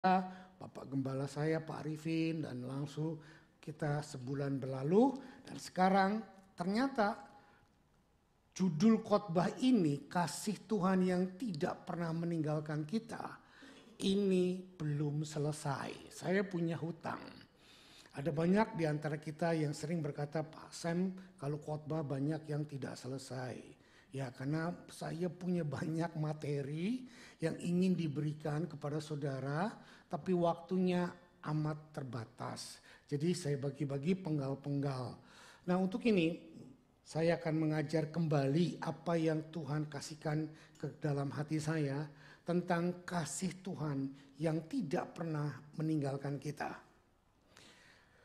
Bapak Gembala saya Pak Arifin dan langsung kita sebulan berlalu dan sekarang ternyata judul khotbah ini kasih Tuhan yang tidak pernah meninggalkan kita ini belum selesai. Saya punya hutang. Ada banyak di antara kita yang sering berkata, Pak Sam, kalau khotbah banyak yang tidak selesai. Ya, karena saya punya banyak materi yang ingin diberikan kepada saudara, tapi waktunya amat terbatas. Jadi saya bagi-bagi penggal-penggal. Nah, untuk ini saya akan mengajar kembali apa yang Tuhan kasihkan ke dalam hati saya tentang kasih Tuhan yang tidak pernah meninggalkan kita.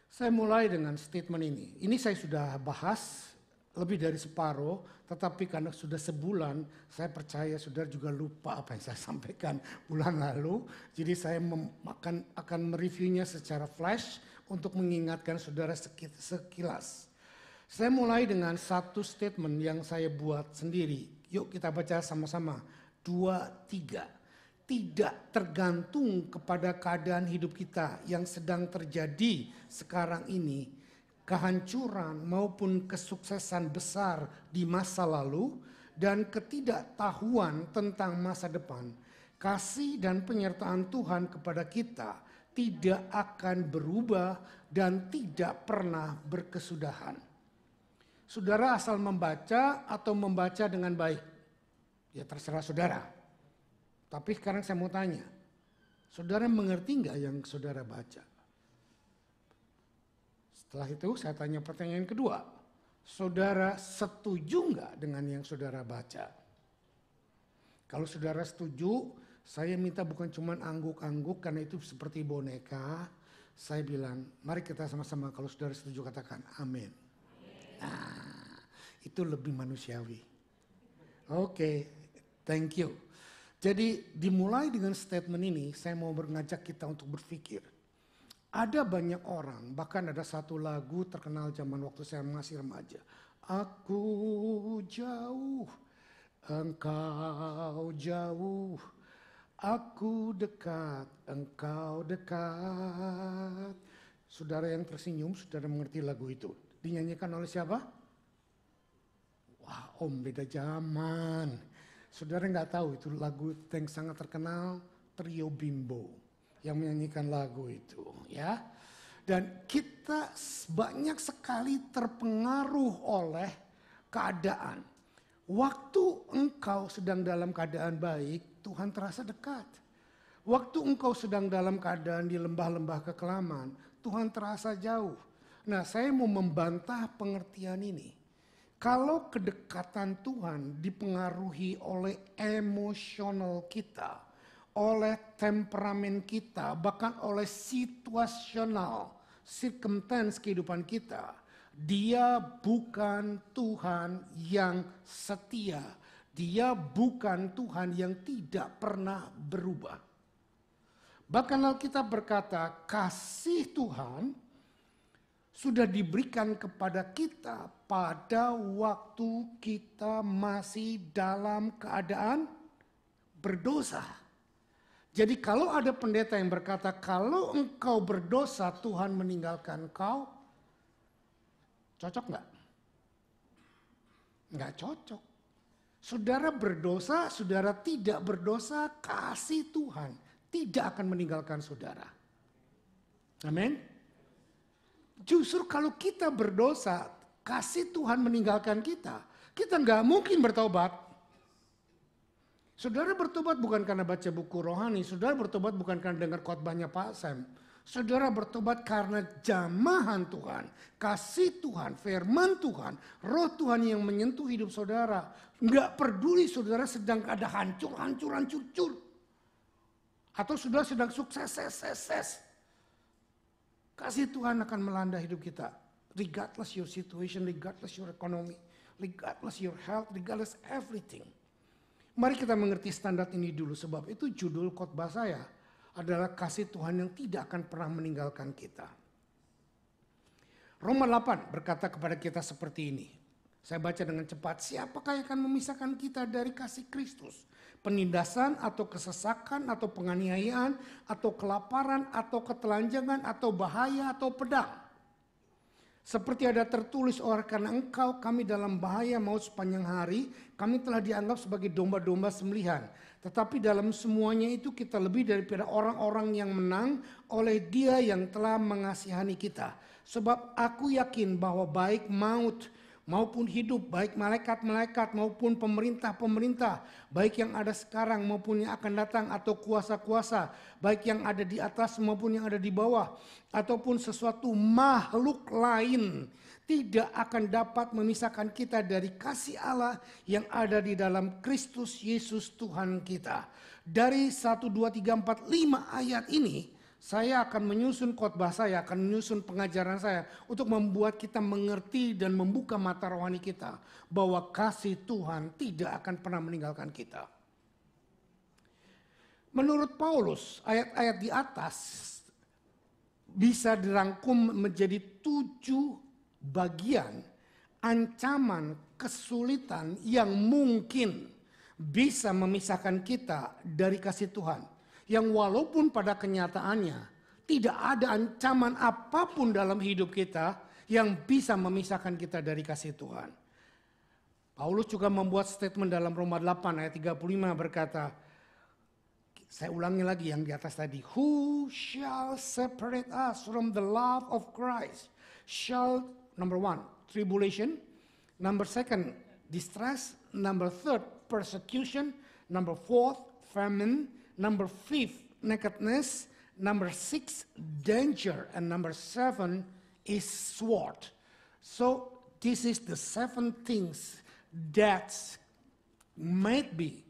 Saya mulai dengan statement ini. Ini saya sudah bahas lebih dari separuh, tetapi karena sudah sebulan, saya percaya saudara juga lupa apa yang saya sampaikan bulan lalu. Jadi saya akan, akan mereviewnya secara flash untuk mengingatkan saudara sekilas. Saya mulai dengan satu statement yang saya buat sendiri. Yuk kita baca sama-sama. Dua, tiga. Tidak tergantung kepada keadaan hidup kita yang sedang terjadi sekarang ini, kehancuran maupun kesuksesan besar di masa lalu dan ketidaktahuan tentang masa depan, kasih dan penyertaan Tuhan kepada kita tidak akan berubah dan tidak pernah berkesudahan. Saudara asal membaca atau membaca dengan baik. Ya terserah saudara. Tapi sekarang saya mau tanya. Saudara mengerti nggak yang saudara baca? Setelah itu saya tanya pertanyaan kedua. Saudara setuju nggak dengan yang saudara baca? Kalau saudara setuju, saya minta bukan cuma angguk-angguk karena itu seperti boneka. Saya bilang, mari kita sama-sama kalau saudara setuju katakan amin. Nah, itu lebih manusiawi. Oke, okay, thank you. Jadi dimulai dengan statement ini, saya mau mengajak kita untuk berpikir ada banyak orang, bahkan ada satu lagu terkenal zaman waktu saya masih remaja. Aku jauh, engkau jauh, aku dekat, engkau dekat. Saudara yang tersenyum, saudara mengerti lagu itu. Dinyanyikan oleh siapa? Wah, om beda zaman. Saudara nggak tahu itu lagu yang sangat terkenal, Trio Bimbo yang menyanyikan lagu itu ya. Dan kita banyak sekali terpengaruh oleh keadaan. Waktu engkau sedang dalam keadaan baik, Tuhan terasa dekat. Waktu engkau sedang dalam keadaan di lembah-lembah kekelaman, Tuhan terasa jauh. Nah, saya mau membantah pengertian ini. Kalau kedekatan Tuhan dipengaruhi oleh emosional kita, oleh temperamen kita, bahkan oleh situasional circumstance kehidupan kita. Dia bukan Tuhan yang setia. Dia bukan Tuhan yang tidak pernah berubah. Bahkan Alkitab berkata, kasih Tuhan sudah diberikan kepada kita pada waktu kita masih dalam keadaan berdosa. Jadi kalau ada pendeta yang berkata, kalau engkau berdosa Tuhan meninggalkan kau, cocok nggak? Nggak cocok. Saudara berdosa, saudara tidak berdosa, kasih Tuhan tidak akan meninggalkan saudara. Amin. Justru kalau kita berdosa, kasih Tuhan meninggalkan kita, kita nggak mungkin bertobat. Saudara bertobat bukan karena baca buku rohani, saudara bertobat bukan karena dengar khotbahnya Pak Sam. Saudara bertobat karena jamahan Tuhan, kasih Tuhan, firman Tuhan, roh Tuhan yang menyentuh hidup saudara. Nggak peduli saudara sedang ada hancur, hancuran hancur, Atau saudara sedang sukses, ses, ses, ses. Kasih Tuhan akan melanda hidup kita. Regardless your situation, regardless your economy, regardless your health, regardless everything. Mari kita mengerti standar ini dulu sebab itu judul khotbah saya adalah kasih Tuhan yang tidak akan pernah meninggalkan kita. Roma 8 berkata kepada kita seperti ini. Saya baca dengan cepat, siapakah yang akan memisahkan kita dari kasih Kristus? Penindasan atau kesesakan atau penganiayaan atau kelaparan atau ketelanjangan atau bahaya atau pedang. Seperti ada tertulis orang oh, karena engkau kami dalam bahaya maut sepanjang hari, kami telah dianggap sebagai domba-domba sembelihan. Tetapi dalam semuanya itu kita lebih daripada orang-orang yang menang oleh dia yang telah mengasihani kita. Sebab aku yakin bahwa baik maut, maupun hidup, baik malaikat-malaikat maupun pemerintah-pemerintah, baik yang ada sekarang maupun yang akan datang atau kuasa-kuasa, baik yang ada di atas maupun yang ada di bawah, ataupun sesuatu makhluk lain tidak akan dapat memisahkan kita dari kasih Allah yang ada di dalam Kristus Yesus Tuhan kita. Dari 1, 2, 3, 4, 5 ayat ini, saya akan menyusun khotbah saya, akan menyusun pengajaran saya untuk membuat kita mengerti dan membuka mata rohani kita bahwa kasih Tuhan tidak akan pernah meninggalkan kita. Menurut Paulus, ayat-ayat di atas bisa dirangkum menjadi tujuh bagian ancaman kesulitan yang mungkin bisa memisahkan kita dari kasih Tuhan yang walaupun pada kenyataannya tidak ada ancaman apapun dalam hidup kita yang bisa memisahkan kita dari kasih Tuhan. Paulus juga membuat statement dalam Roma 8 ayat 35 berkata, saya ulangi lagi yang di atas tadi, who shall separate us from the love of Christ? Shall number one, tribulation, number second, distress, number third, persecution, number fourth, famine, Number five, nakedness. Number six, danger. And number seven is sword. So this is the seven things that might be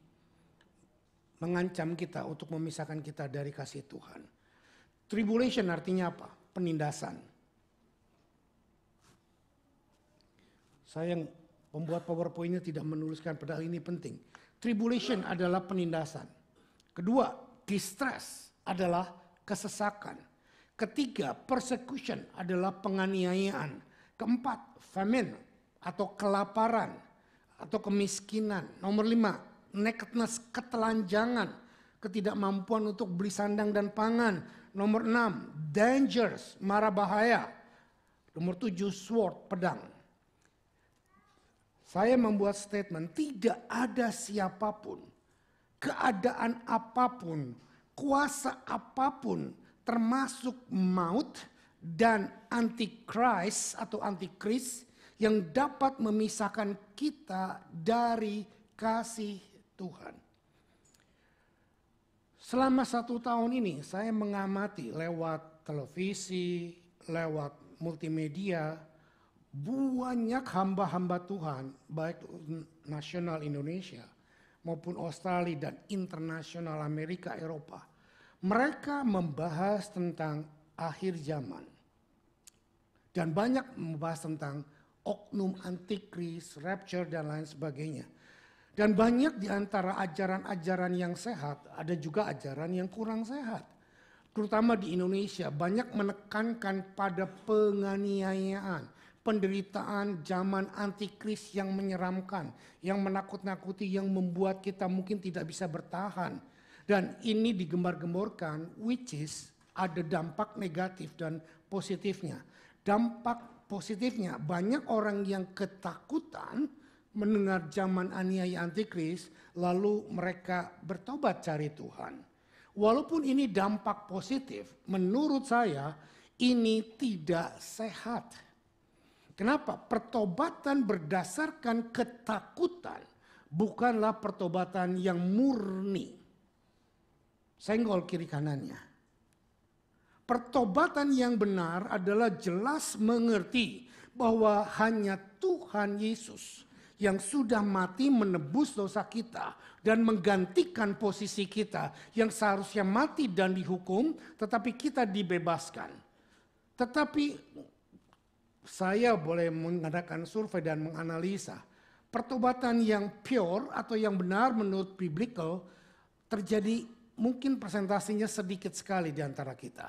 mengancam kita untuk memisahkan kita dari kasih Tuhan. Tribulation artinya apa? Penindasan. Saya yang pembuat powerpoint tidak menuliskan padahal ini penting. Tribulation adalah penindasan. Kedua, distress adalah kesesakan. Ketiga, persecution adalah penganiayaan. Keempat, famine atau kelaparan atau kemiskinan. Nomor lima, nakedness, ketelanjangan, ketidakmampuan untuk beli sandang dan pangan. Nomor enam, dangers, mara bahaya. Nomor tujuh, sword, pedang. Saya membuat statement, tidak ada siapapun keadaan apapun, kuasa apapun, termasuk maut dan antikris atau antikris yang dapat memisahkan kita dari kasih Tuhan. Selama satu tahun ini saya mengamati lewat televisi, lewat multimedia, banyak hamba-hamba Tuhan, baik nasional Indonesia, maupun Australia dan internasional Amerika Eropa. Mereka membahas tentang akhir zaman. Dan banyak membahas tentang oknum antikris, rapture dan lain sebagainya. Dan banyak di antara ajaran-ajaran yang sehat, ada juga ajaran yang kurang sehat. Terutama di Indonesia, banyak menekankan pada penganiayaan, penderitaan zaman antikris yang menyeramkan, yang menakut-nakuti, yang membuat kita mungkin tidak bisa bertahan. Dan ini digembar-gemborkan, which is ada dampak negatif dan positifnya. Dampak positifnya, banyak orang yang ketakutan mendengar zaman aniaya antikris, lalu mereka bertobat cari Tuhan. Walaupun ini dampak positif, menurut saya ini tidak sehat Kenapa? Pertobatan berdasarkan ketakutan bukanlah pertobatan yang murni. Senggol kiri kanannya. Pertobatan yang benar adalah jelas mengerti bahwa hanya Tuhan Yesus yang sudah mati menebus dosa kita dan menggantikan posisi kita yang seharusnya mati dan dihukum, tetapi kita dibebaskan. Tetapi saya boleh mengadakan survei dan menganalisa pertobatan yang pure atau yang benar menurut biblical terjadi mungkin presentasinya sedikit sekali di antara kita.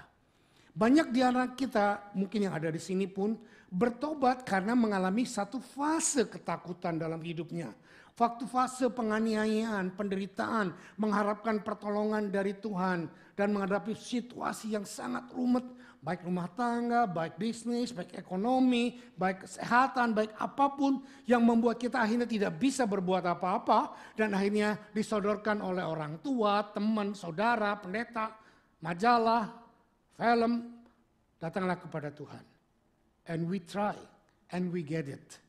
Banyak di antara kita, mungkin yang ada di sini pun, bertobat karena mengalami satu fase ketakutan dalam hidupnya. Waktu fase penganiayaan, penderitaan, mengharapkan pertolongan dari Tuhan, dan menghadapi situasi yang sangat rumit baik rumah tangga, baik bisnis, baik ekonomi, baik kesehatan, baik apapun yang membuat kita akhirnya tidak bisa berbuat apa-apa dan akhirnya disodorkan oleh orang tua, teman, saudara, pendeta, majalah, film, datanglah kepada Tuhan. And we try and we get it.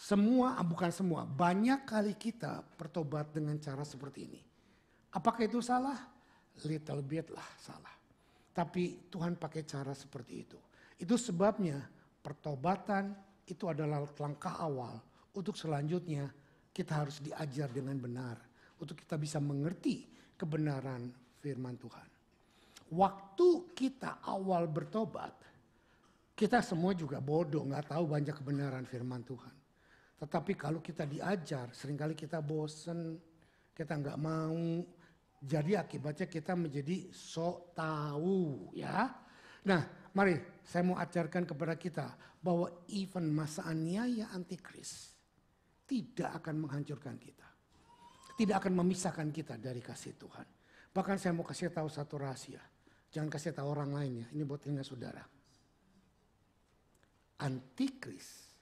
Semua, ah, bukan semua, banyak kali kita bertobat dengan cara seperti ini. Apakah itu salah? Little bit lah salah. Tapi Tuhan pakai cara seperti itu. Itu sebabnya pertobatan itu adalah langkah awal untuk selanjutnya kita harus diajar dengan benar untuk kita bisa mengerti kebenaran firman Tuhan. Waktu kita awal bertobat, kita semua juga bodoh, nggak tahu banyak kebenaran firman Tuhan. Tetapi kalau kita diajar, seringkali kita bosen, kita nggak mau, jadi akibatnya kita menjadi sok tahu ya. ya. Nah mari saya mau ajarkan kepada kita bahwa even masa aniaya antikris tidak akan menghancurkan kita. Tidak akan memisahkan kita dari kasih Tuhan. Bahkan saya mau kasih tahu satu rahasia. Jangan kasih tahu orang lain ya, ini buat ingat saudara. Antikris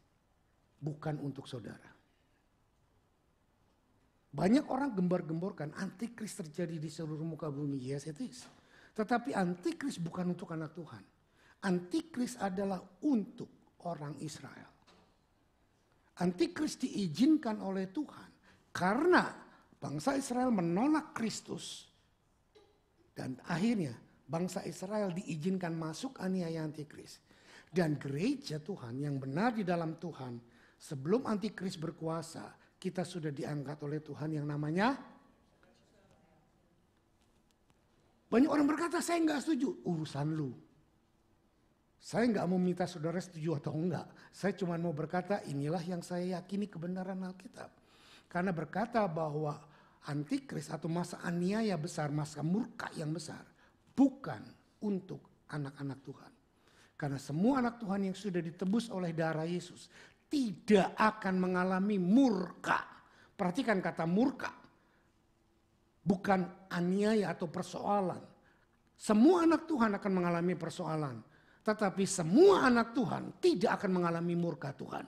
bukan untuk saudara. Banyak orang gembar-gemborkan antikris terjadi di seluruh muka bumi. Yes it is. Tetapi antikris bukan untuk anak Tuhan. Antikris adalah untuk orang Israel. Antikris diizinkan oleh Tuhan karena bangsa Israel menolak Kristus dan akhirnya bangsa Israel diizinkan masuk aniaya antikris. Dan gereja Tuhan yang benar di dalam Tuhan sebelum antikris berkuasa kita sudah diangkat oleh Tuhan yang namanya banyak orang berkata saya nggak setuju urusan lu saya nggak mau minta saudara setuju atau enggak saya cuma mau berkata inilah yang saya yakini kebenaran Alkitab karena berkata bahwa antikris atau masa aniaya besar masa murka yang besar bukan untuk anak-anak Tuhan karena semua anak Tuhan yang sudah ditebus oleh darah Yesus tidak akan mengalami murka. Perhatikan kata murka. Bukan aniaya atau persoalan. Semua anak Tuhan akan mengalami persoalan. Tetapi semua anak Tuhan tidak akan mengalami murka Tuhan.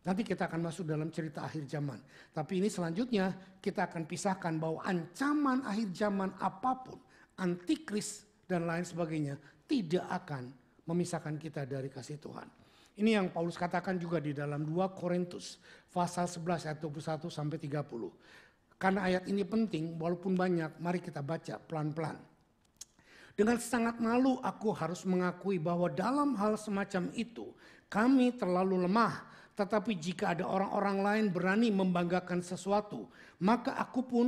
Nanti kita akan masuk dalam cerita akhir zaman. Tapi ini selanjutnya kita akan pisahkan bahwa ancaman akhir zaman apapun, antikris dan lain sebagainya tidak akan memisahkan kita dari kasih Tuhan. Ini yang Paulus katakan juga di dalam 2 Korintus pasal 11 ayat 21 sampai 30. Karena ayat ini penting walaupun banyak, mari kita baca pelan-pelan. Dengan sangat malu aku harus mengakui bahwa dalam hal semacam itu kami terlalu lemah. Tetapi jika ada orang-orang lain berani membanggakan sesuatu, maka aku pun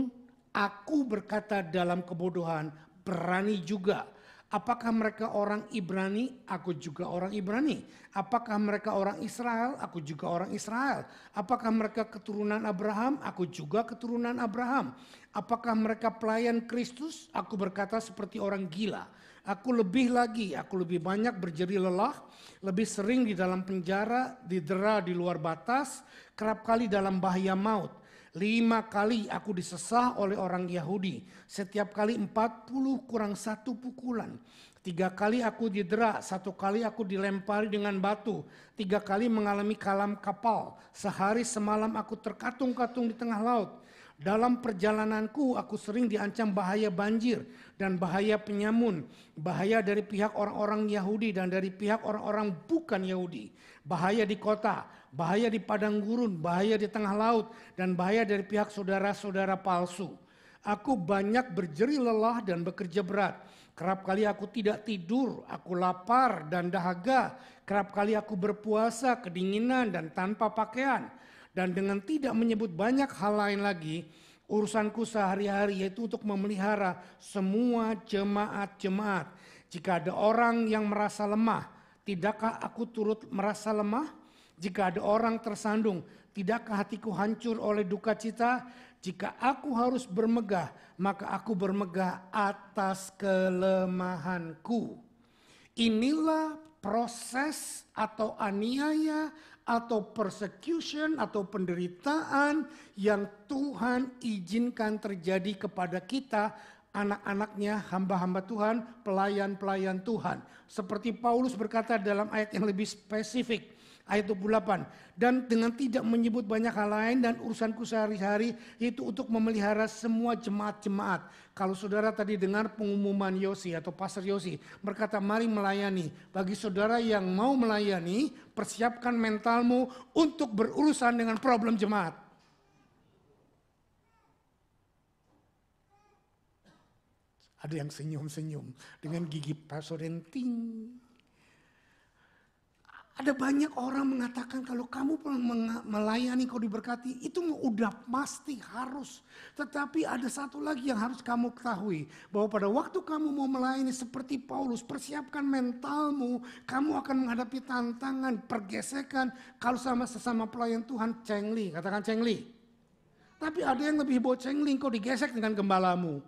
aku berkata dalam kebodohan berani juga Apakah mereka orang Ibrani? Aku juga orang Ibrani. Apakah mereka orang Israel? Aku juga orang Israel. Apakah mereka keturunan Abraham? Aku juga keturunan Abraham. Apakah mereka pelayan Kristus? Aku berkata seperti orang gila. Aku lebih lagi, aku lebih banyak berjeri lelah, lebih sering di dalam penjara, didera di luar batas, kerap kali dalam bahaya maut. Lima kali aku disesah oleh orang Yahudi. Setiap kali empat puluh kurang satu pukulan. Tiga kali aku didera, satu kali aku dilempari dengan batu, tiga kali mengalami kalam kapal. Sehari semalam aku terkatung-katung di tengah laut. Dalam perjalananku aku sering diancam bahaya banjir dan bahaya penyamun, bahaya dari pihak orang-orang Yahudi dan dari pihak orang-orang bukan Yahudi, bahaya di kota, bahaya di padang gurun, bahaya di tengah laut, dan bahaya dari pihak saudara-saudara palsu. Aku banyak berjeri lelah dan bekerja berat. Kerap kali aku tidak tidur, aku lapar dan dahaga. Kerap kali aku berpuasa, kedinginan dan tanpa pakaian. Dan dengan tidak menyebut banyak hal lain lagi, urusanku sehari-hari yaitu untuk memelihara semua jemaat-jemaat. Jika ada orang yang merasa lemah, tidakkah aku turut merasa lemah? Jika ada orang tersandung, tidakkah hatiku hancur oleh duka cita? Jika aku harus bermegah, maka aku bermegah atas kelemahanku. Inilah proses atau aniaya atau persecution atau penderitaan yang Tuhan izinkan terjadi kepada kita anak-anaknya, hamba-hamba Tuhan, pelayan-pelayan Tuhan. Seperti Paulus berkata dalam ayat yang lebih spesifik, ayat 28. Dan dengan tidak menyebut banyak hal lain dan urusanku sehari-hari itu untuk memelihara semua jemaat-jemaat. Kalau saudara tadi dengar pengumuman Yosi atau Pastor Yosi berkata mari melayani. Bagi saudara yang mau melayani persiapkan mentalmu untuk berurusan dengan problem jemaat. Ada yang senyum-senyum dengan gigi pasorenting. Ada banyak orang mengatakan kalau kamu melayani kau diberkati itu udah pasti harus. Tetapi ada satu lagi yang harus kamu ketahui. Bahwa pada waktu kamu mau melayani seperti Paulus persiapkan mentalmu. Kamu akan menghadapi tantangan, pergesekan. Kalau sama sesama pelayan Tuhan cengli, katakan cengli. Tapi ada yang lebih bocengli kau digesek dengan gembalamu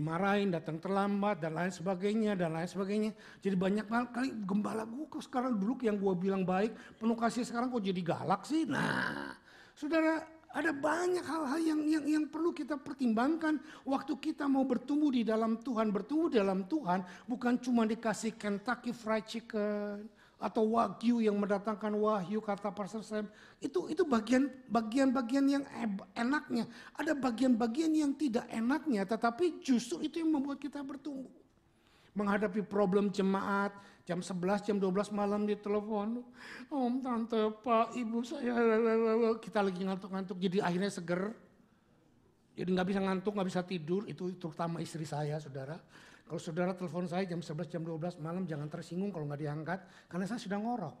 marahin datang terlambat dan lain sebagainya dan lain sebagainya. Jadi banyak kali gembala gue kok sekarang dulu yang gue bilang baik, penuh kasih sekarang kok jadi galak sih. Nah, saudara ada banyak hal-hal yang, yang yang perlu kita pertimbangkan waktu kita mau bertumbuh di dalam Tuhan, bertumbuh dalam Tuhan bukan cuma dikasih Kentucky Fried Chicken, atau wagyu yang mendatangkan wahyu kata Pastor Sam itu itu bagian bagian-bagian yang enaknya ada bagian-bagian yang tidak enaknya tetapi justru itu yang membuat kita bertumbuh menghadapi problem jemaat jam 11 jam 12 malam di telepon om tante pak ibu saya kita lagi ngantuk-ngantuk jadi akhirnya seger jadi nggak bisa ngantuk nggak bisa tidur itu terutama istri saya saudara kalau saudara telepon saya jam 11, jam 12 malam jangan tersinggung kalau nggak diangkat karena saya sudah ngorok.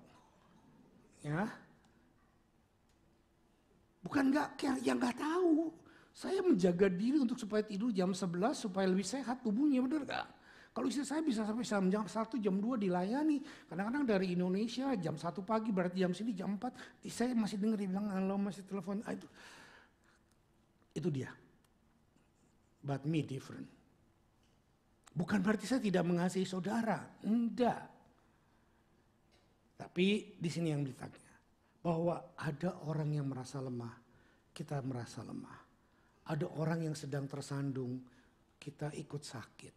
Ya. Bukan nggak care, ya nggak tahu. Saya menjaga diri untuk supaya tidur jam 11 supaya lebih sehat tubuhnya, bener nggak? Kalau istri saya bisa sampai jam, jam 1, jam 2 dilayani. Kadang-kadang dari Indonesia jam 1 pagi berarti jam sini jam 4. Saya masih dengar dia bilang, halo masih telepon. Ah, itu, itu dia. But me different. Bukan berarti saya tidak mengasihi saudara, enggak. Tapi di sini yang ditanya, bahwa ada orang yang merasa lemah, kita merasa lemah. Ada orang yang sedang tersandung, kita ikut sakit.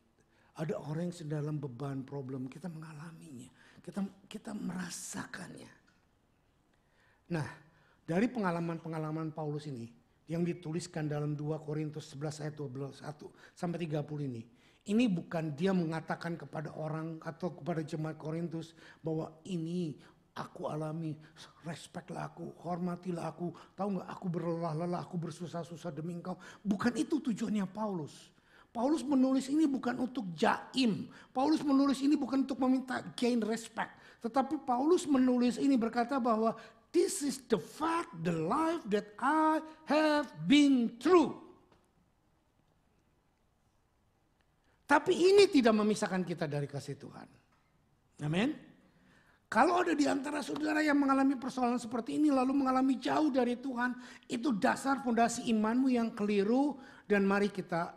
Ada orang yang sedang dalam beban problem, kita mengalaminya. Kita kita merasakannya. Nah, dari pengalaman-pengalaman Paulus ini yang dituliskan dalam 2 Korintus 11 ayat 12 1 sampai 30 ini, ini bukan dia mengatakan kepada orang atau kepada jemaat Korintus bahwa ini aku alami, respectlah aku, hormatilah aku, tahu nggak aku berlelah-lelah, aku bersusah-susah demi engkau. Bukan itu tujuannya Paulus. Paulus menulis ini bukan untuk jaim. Paulus menulis ini bukan untuk meminta gain respect. Tetapi Paulus menulis ini berkata bahwa this is the fact, the life that I have been through. Tapi ini tidak memisahkan kita dari kasih Tuhan. Amin. Kalau ada di antara saudara yang mengalami persoalan seperti ini lalu mengalami jauh dari Tuhan, itu dasar fondasi imanmu yang keliru dan mari kita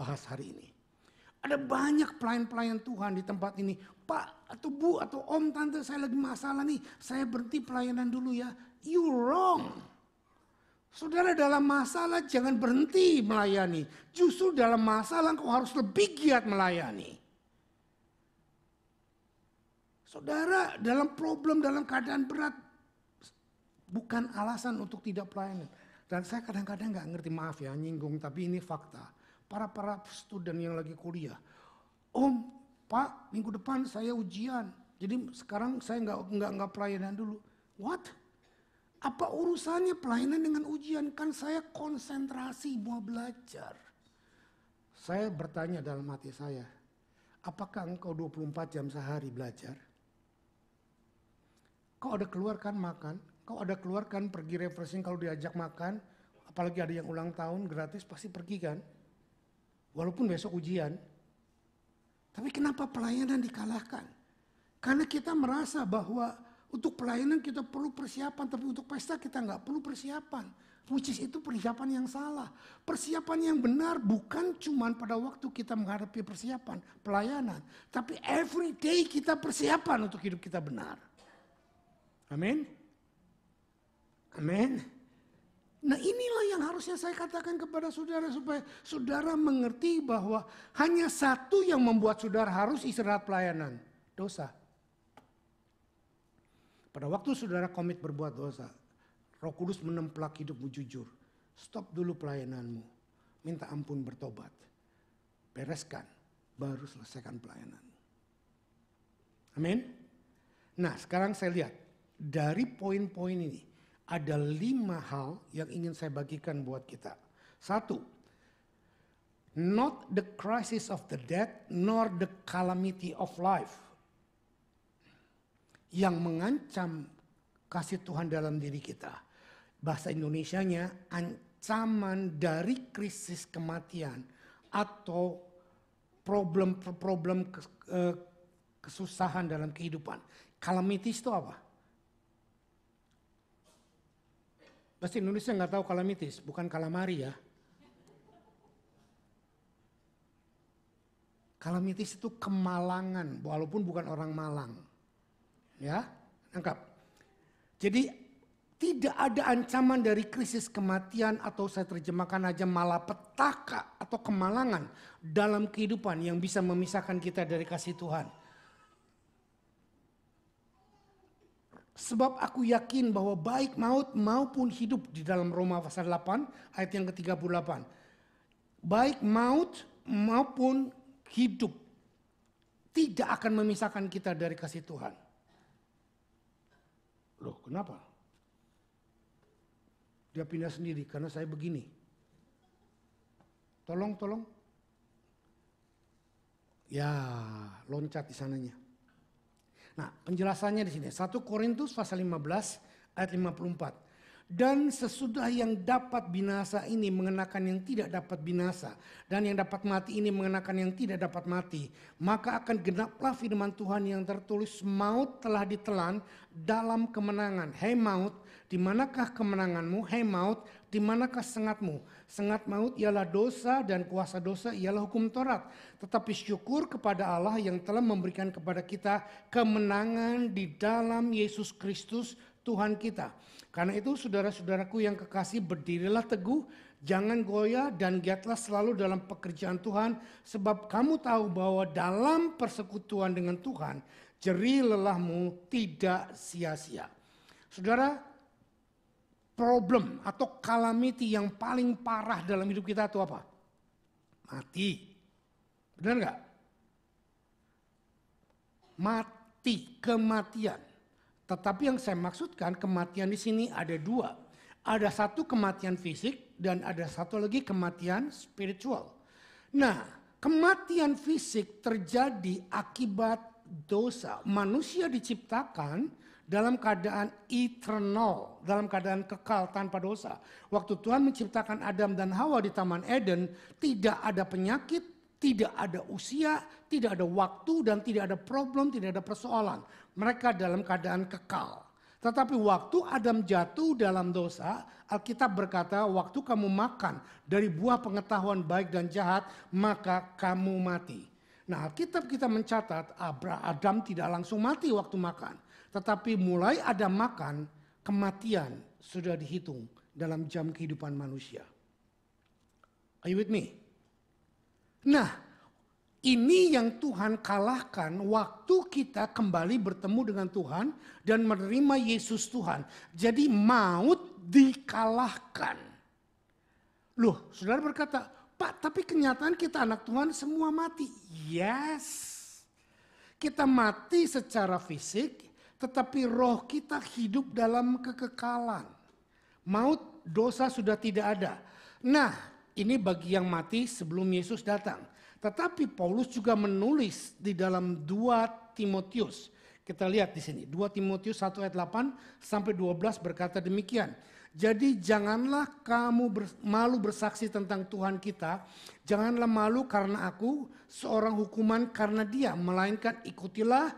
bahas hari ini. Ada banyak pelayan-pelayan Tuhan di tempat ini. Pak atau Bu atau Om Tante saya lagi masalah nih, saya berhenti pelayanan dulu ya. You wrong. Saudara dalam masalah jangan berhenti melayani. Justru dalam masalah kau harus lebih giat melayani. Saudara dalam problem, dalam keadaan berat. Bukan alasan untuk tidak pelayanan. Dan saya kadang-kadang gak ngerti, maaf ya nyinggung. Tapi ini fakta. Para-para student yang lagi kuliah. Om, Pak, minggu depan saya ujian. Jadi sekarang saya nggak nggak nggak pelayanan dulu. What? Apa urusannya pelayanan dengan ujian? Kan saya konsentrasi mau belajar. Saya bertanya dalam hati saya, apakah engkau 24 jam sehari belajar? Kau ada keluarkan makan, kau ada keluarkan pergi refreshing kalau diajak makan, apalagi ada yang ulang tahun gratis pasti pergi kan? Walaupun besok ujian. Tapi kenapa pelayanan dikalahkan? Karena kita merasa bahwa untuk pelayanan kita perlu persiapan, tapi untuk pesta kita nggak perlu persiapan. Which is itu persiapan yang salah. Persiapan yang benar bukan cuma pada waktu kita menghadapi persiapan, pelayanan. Tapi every day kita persiapan untuk hidup kita benar. Amin. Amin. Nah inilah yang harusnya saya katakan kepada saudara supaya saudara mengerti bahwa hanya satu yang membuat saudara harus istirahat pelayanan. Dosa. Pada waktu saudara komit berbuat dosa, Roh Kudus menemplak hidupmu jujur. Stop dulu pelayananmu. Minta ampun bertobat. Bereskan, baru selesaikan pelayanan. Amin. Nah, sekarang saya lihat dari poin-poin ini ada lima hal yang ingin saya bagikan buat kita. Satu, not the crisis of the dead nor the calamity of life yang mengancam kasih Tuhan dalam diri kita. Bahasa Indonesianya ancaman dari krisis kematian atau problem-problem eh, kesusahan dalam kehidupan. Kalamitis itu apa? Pasti Indonesia nggak tahu kalamitis, bukan kalamari ya. Kalamitis itu kemalangan, walaupun bukan orang Malang. Ya, tangkap. Jadi tidak ada ancaman dari krisis kematian atau saya terjemahkan aja malapetaka atau kemalangan dalam kehidupan yang bisa memisahkan kita dari kasih Tuhan. Sebab aku yakin bahwa baik maut maupun hidup di dalam Roma pasal 8 ayat yang ke-38. Baik maut maupun hidup tidak akan memisahkan kita dari kasih Tuhan. Loh, kenapa? Dia pindah sendiri karena saya begini. Tolong, tolong. Ya, loncat di sananya. Nah, penjelasannya di sini. 1 Korintus pasal 15 ayat 54. Dan sesudah yang dapat binasa ini mengenakan yang tidak dapat binasa. Dan yang dapat mati ini mengenakan yang tidak dapat mati. Maka akan genaplah firman Tuhan yang tertulis maut telah ditelan dalam kemenangan. Hei maut, di manakah kemenanganmu? Hei maut, di manakah sengatmu? Sengat maut ialah dosa dan kuasa dosa ialah hukum Taurat. Tetapi syukur kepada Allah yang telah memberikan kepada kita kemenangan di dalam Yesus Kristus Tuhan kita. Karena itu saudara-saudaraku yang kekasih berdirilah teguh, jangan goyah dan giatlah selalu dalam pekerjaan Tuhan. Sebab kamu tahu bahwa dalam persekutuan dengan Tuhan, jeri lelahmu tidak sia-sia. Saudara, problem atau calamity yang paling parah dalam hidup kita itu apa? Mati. Benar nggak? Mati, kematian. Tetapi yang saya maksudkan kematian di sini ada dua. Ada satu kematian fisik dan ada satu lagi kematian spiritual. Nah, kematian fisik terjadi akibat dosa. Manusia diciptakan dalam keadaan eternal, dalam keadaan kekal tanpa dosa. Waktu Tuhan menciptakan Adam dan Hawa di Taman Eden, tidak ada penyakit, tidak ada usia, tidak ada waktu, dan tidak ada problem, tidak ada persoalan. Mereka dalam keadaan kekal. Tetapi waktu Adam jatuh dalam dosa, Alkitab berkata, "Waktu kamu makan dari buah pengetahuan baik dan jahat, maka kamu mati." Nah, Alkitab kita mencatat Abra Adam tidak langsung mati waktu makan, tetapi mulai ada makan, kematian sudah dihitung dalam jam kehidupan manusia. Are you with me? Nah, ini yang Tuhan kalahkan waktu kita kembali bertemu dengan Tuhan dan menerima Yesus Tuhan. Jadi maut dikalahkan. Loh, saudara berkata, Pak tapi kenyataan kita anak Tuhan semua mati. Yes. Kita mati secara fisik, tetapi roh kita hidup dalam kekekalan. Maut dosa sudah tidak ada. Nah, ini bagi yang mati sebelum Yesus datang. Tetapi Paulus juga menulis di dalam dua Timotius. Kita lihat di sini, dua Timotius 1 ayat 8 sampai 12 berkata demikian. Jadi janganlah kamu ber, malu bersaksi tentang Tuhan kita, janganlah malu karena aku seorang hukuman karena dia, melainkan ikutilah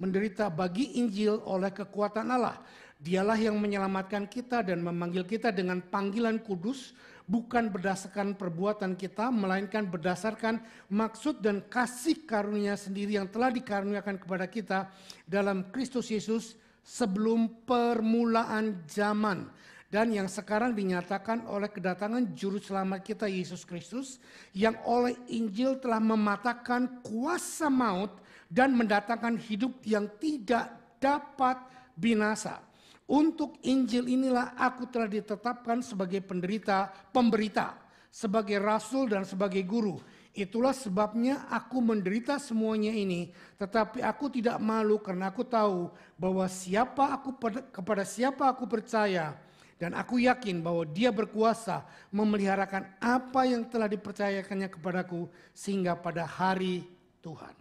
menderita bagi Injil oleh kekuatan Allah. Dialah yang menyelamatkan kita dan memanggil kita dengan panggilan kudus bukan berdasarkan perbuatan kita, melainkan berdasarkan maksud dan kasih karunia sendiri yang telah dikaruniakan kepada kita dalam Kristus Yesus sebelum permulaan zaman dan yang sekarang dinyatakan oleh kedatangan juru selamat kita Yesus Kristus yang oleh Injil telah mematahkan kuasa maut dan mendatangkan hidup yang tidak dapat binasa. Untuk Injil inilah aku telah ditetapkan sebagai penderita, pemberita, sebagai rasul dan sebagai guru. Itulah sebabnya aku menderita semuanya ini, tetapi aku tidak malu karena aku tahu bahwa siapa aku kepada siapa aku percaya dan aku yakin bahwa dia berkuasa memeliharakan apa yang telah dipercayakannya kepadaku sehingga pada hari Tuhan.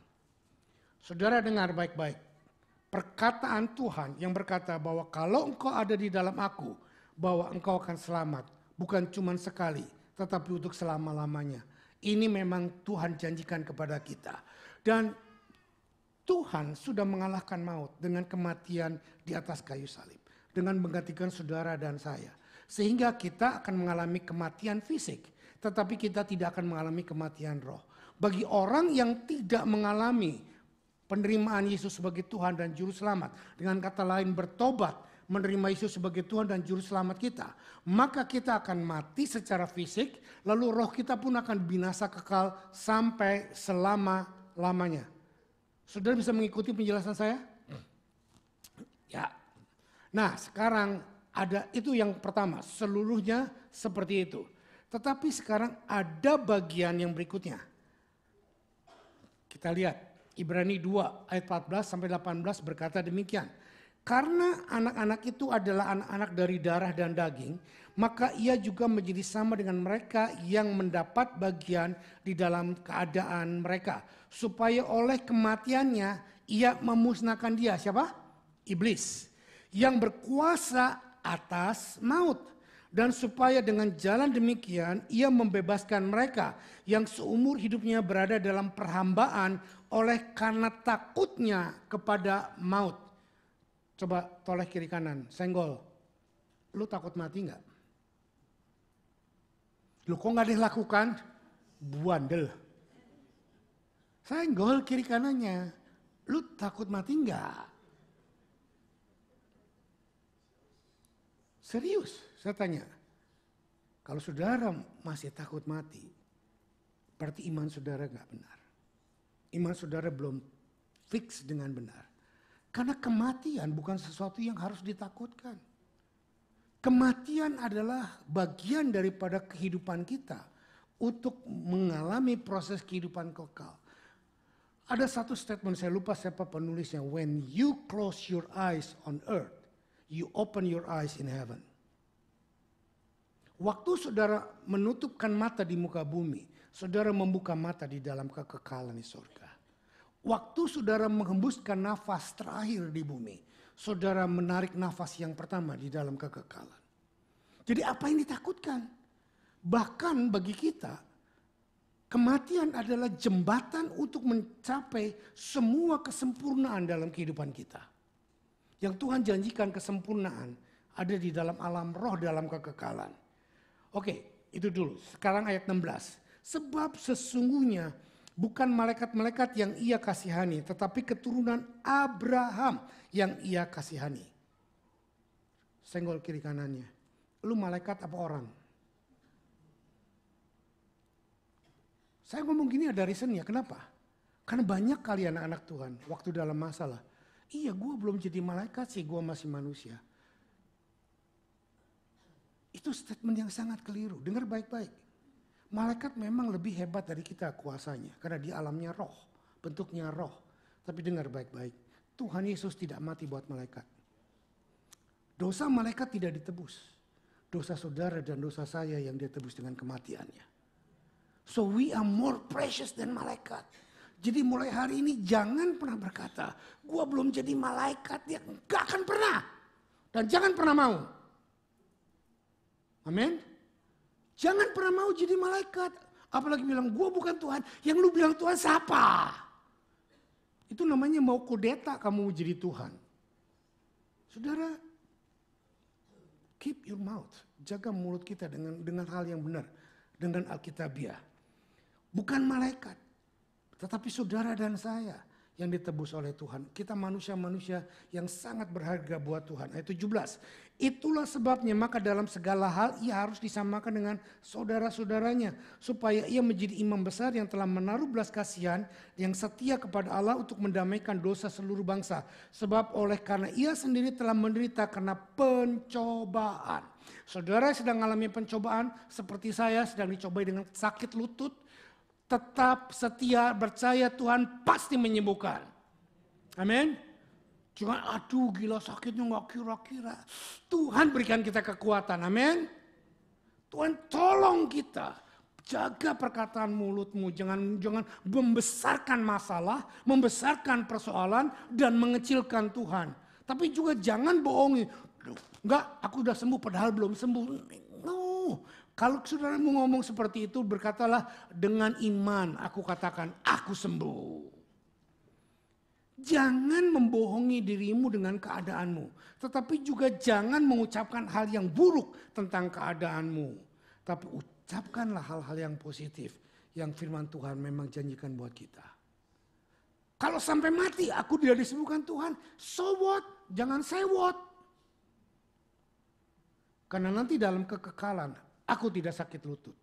Saudara dengar baik-baik perkataan Tuhan yang berkata bahwa kalau engkau ada di dalam aku, bahwa engkau akan selamat. Bukan cuma sekali, tetapi untuk selama-lamanya. Ini memang Tuhan janjikan kepada kita. Dan Tuhan sudah mengalahkan maut dengan kematian di atas kayu salib. Dengan menggantikan saudara dan saya. Sehingga kita akan mengalami kematian fisik. Tetapi kita tidak akan mengalami kematian roh. Bagi orang yang tidak mengalami penerimaan Yesus sebagai Tuhan dan Juru Selamat. Dengan kata lain bertobat, menerima Yesus sebagai Tuhan dan Juru Selamat kita. Maka kita akan mati secara fisik, lalu roh kita pun akan binasa kekal sampai selama-lamanya. Saudara bisa mengikuti penjelasan saya? Ya. Nah sekarang ada itu yang pertama, seluruhnya seperti itu. Tetapi sekarang ada bagian yang berikutnya. Kita lihat Ibrani 2 ayat 14 sampai 18 berkata demikian. Karena anak-anak itu adalah anak-anak dari darah dan daging, maka ia juga menjadi sama dengan mereka yang mendapat bagian di dalam keadaan mereka, supaya oleh kematiannya ia memusnahkan dia. Siapa? Iblis. Yang berkuasa atas maut. Dan supaya dengan jalan demikian ia membebaskan mereka yang seumur hidupnya berada dalam perhambaan oleh karena takutnya kepada maut. Coba toleh kiri kanan, senggol. Lu takut mati nggak? Lu kok nggak dilakukan? Buandel. Senggol kiri kanannya. Lu takut mati nggak? Serius, saya tanya. Kalau saudara masih takut mati, berarti iman saudara nggak benar iman saudara belum fix dengan benar. Karena kematian bukan sesuatu yang harus ditakutkan. Kematian adalah bagian daripada kehidupan kita untuk mengalami proses kehidupan kekal. Ada satu statement saya lupa siapa penulisnya. When you close your eyes on earth, you open your eyes in heaven. Waktu saudara menutupkan mata di muka bumi, saudara membuka mata di dalam kekekalan di surga. Waktu saudara menghembuskan nafas terakhir di bumi, saudara menarik nafas yang pertama di dalam kekekalan. Jadi apa yang ditakutkan? Bahkan bagi kita, kematian adalah jembatan untuk mencapai semua kesempurnaan dalam kehidupan kita. Yang Tuhan janjikan kesempurnaan ada di dalam alam roh dalam kekekalan. Oke, itu dulu. Sekarang ayat 16. Sebab sesungguhnya bukan malaikat-malaikat yang ia kasihani, tetapi keturunan Abraham yang ia kasihani. Senggol kiri kanannya. Lu malaikat apa orang? Saya ngomong gini ada reasonnya, kenapa? Karena banyak kali anak-anak Tuhan waktu dalam masalah. Iya gue belum jadi malaikat sih, gue masih manusia. Itu statement yang sangat keliru, dengar baik-baik. Malaikat memang lebih hebat dari kita kuasanya karena di alamnya roh, bentuknya roh. Tapi dengar baik-baik, Tuhan Yesus tidak mati buat malaikat. Dosa malaikat tidak ditebus. Dosa saudara dan dosa saya yang dia tebus dengan kematiannya. So we are more precious than malaikat. Jadi mulai hari ini jangan pernah berkata, gua belum jadi malaikat, dia gak akan pernah. Dan jangan pernah mau. Amin. Jangan pernah mau jadi malaikat. Apalagi bilang, gue bukan Tuhan. Yang lu bilang Tuhan siapa? Itu namanya mau kudeta kamu jadi Tuhan. Saudara, keep your mouth. Jaga mulut kita dengan dengan hal yang benar. Dengan Alkitabiah. Bukan malaikat. Tetapi saudara dan saya yang ditebus oleh Tuhan. Kita manusia-manusia yang sangat berharga buat Tuhan. Ayat 17. Itulah sebabnya maka dalam segala hal ia harus disamakan dengan saudara-saudaranya. Supaya ia menjadi imam besar yang telah menaruh belas kasihan yang setia kepada Allah untuk mendamaikan dosa seluruh bangsa. Sebab oleh karena ia sendiri telah menderita karena pencobaan. Saudara yang sedang mengalami pencobaan seperti saya sedang dicobai dengan sakit lutut. Tetap setia, percaya Tuhan pasti menyembuhkan. Amin. Jangan aduh gila sakitnya nggak kira-kira. Tuhan berikan kita kekuatan, amin. Tuhan tolong kita. Jaga perkataan mulutmu, jangan jangan membesarkan masalah, membesarkan persoalan dan mengecilkan Tuhan. Tapi juga jangan bohongi. Enggak, aku udah sembuh padahal belum sembuh. No. Kalau saudara mau ngomong seperti itu, berkatalah dengan iman aku katakan aku sembuh. Jangan membohongi dirimu dengan keadaanmu, tetapi juga jangan mengucapkan hal yang buruk tentang keadaanmu. Tapi ucapkanlah hal-hal yang positif yang firman Tuhan memang janjikan buat kita. Kalau sampai mati aku tidak disembuhkan Tuhan, so what? Jangan say what. Karena nanti dalam kekekalan aku tidak sakit lutut.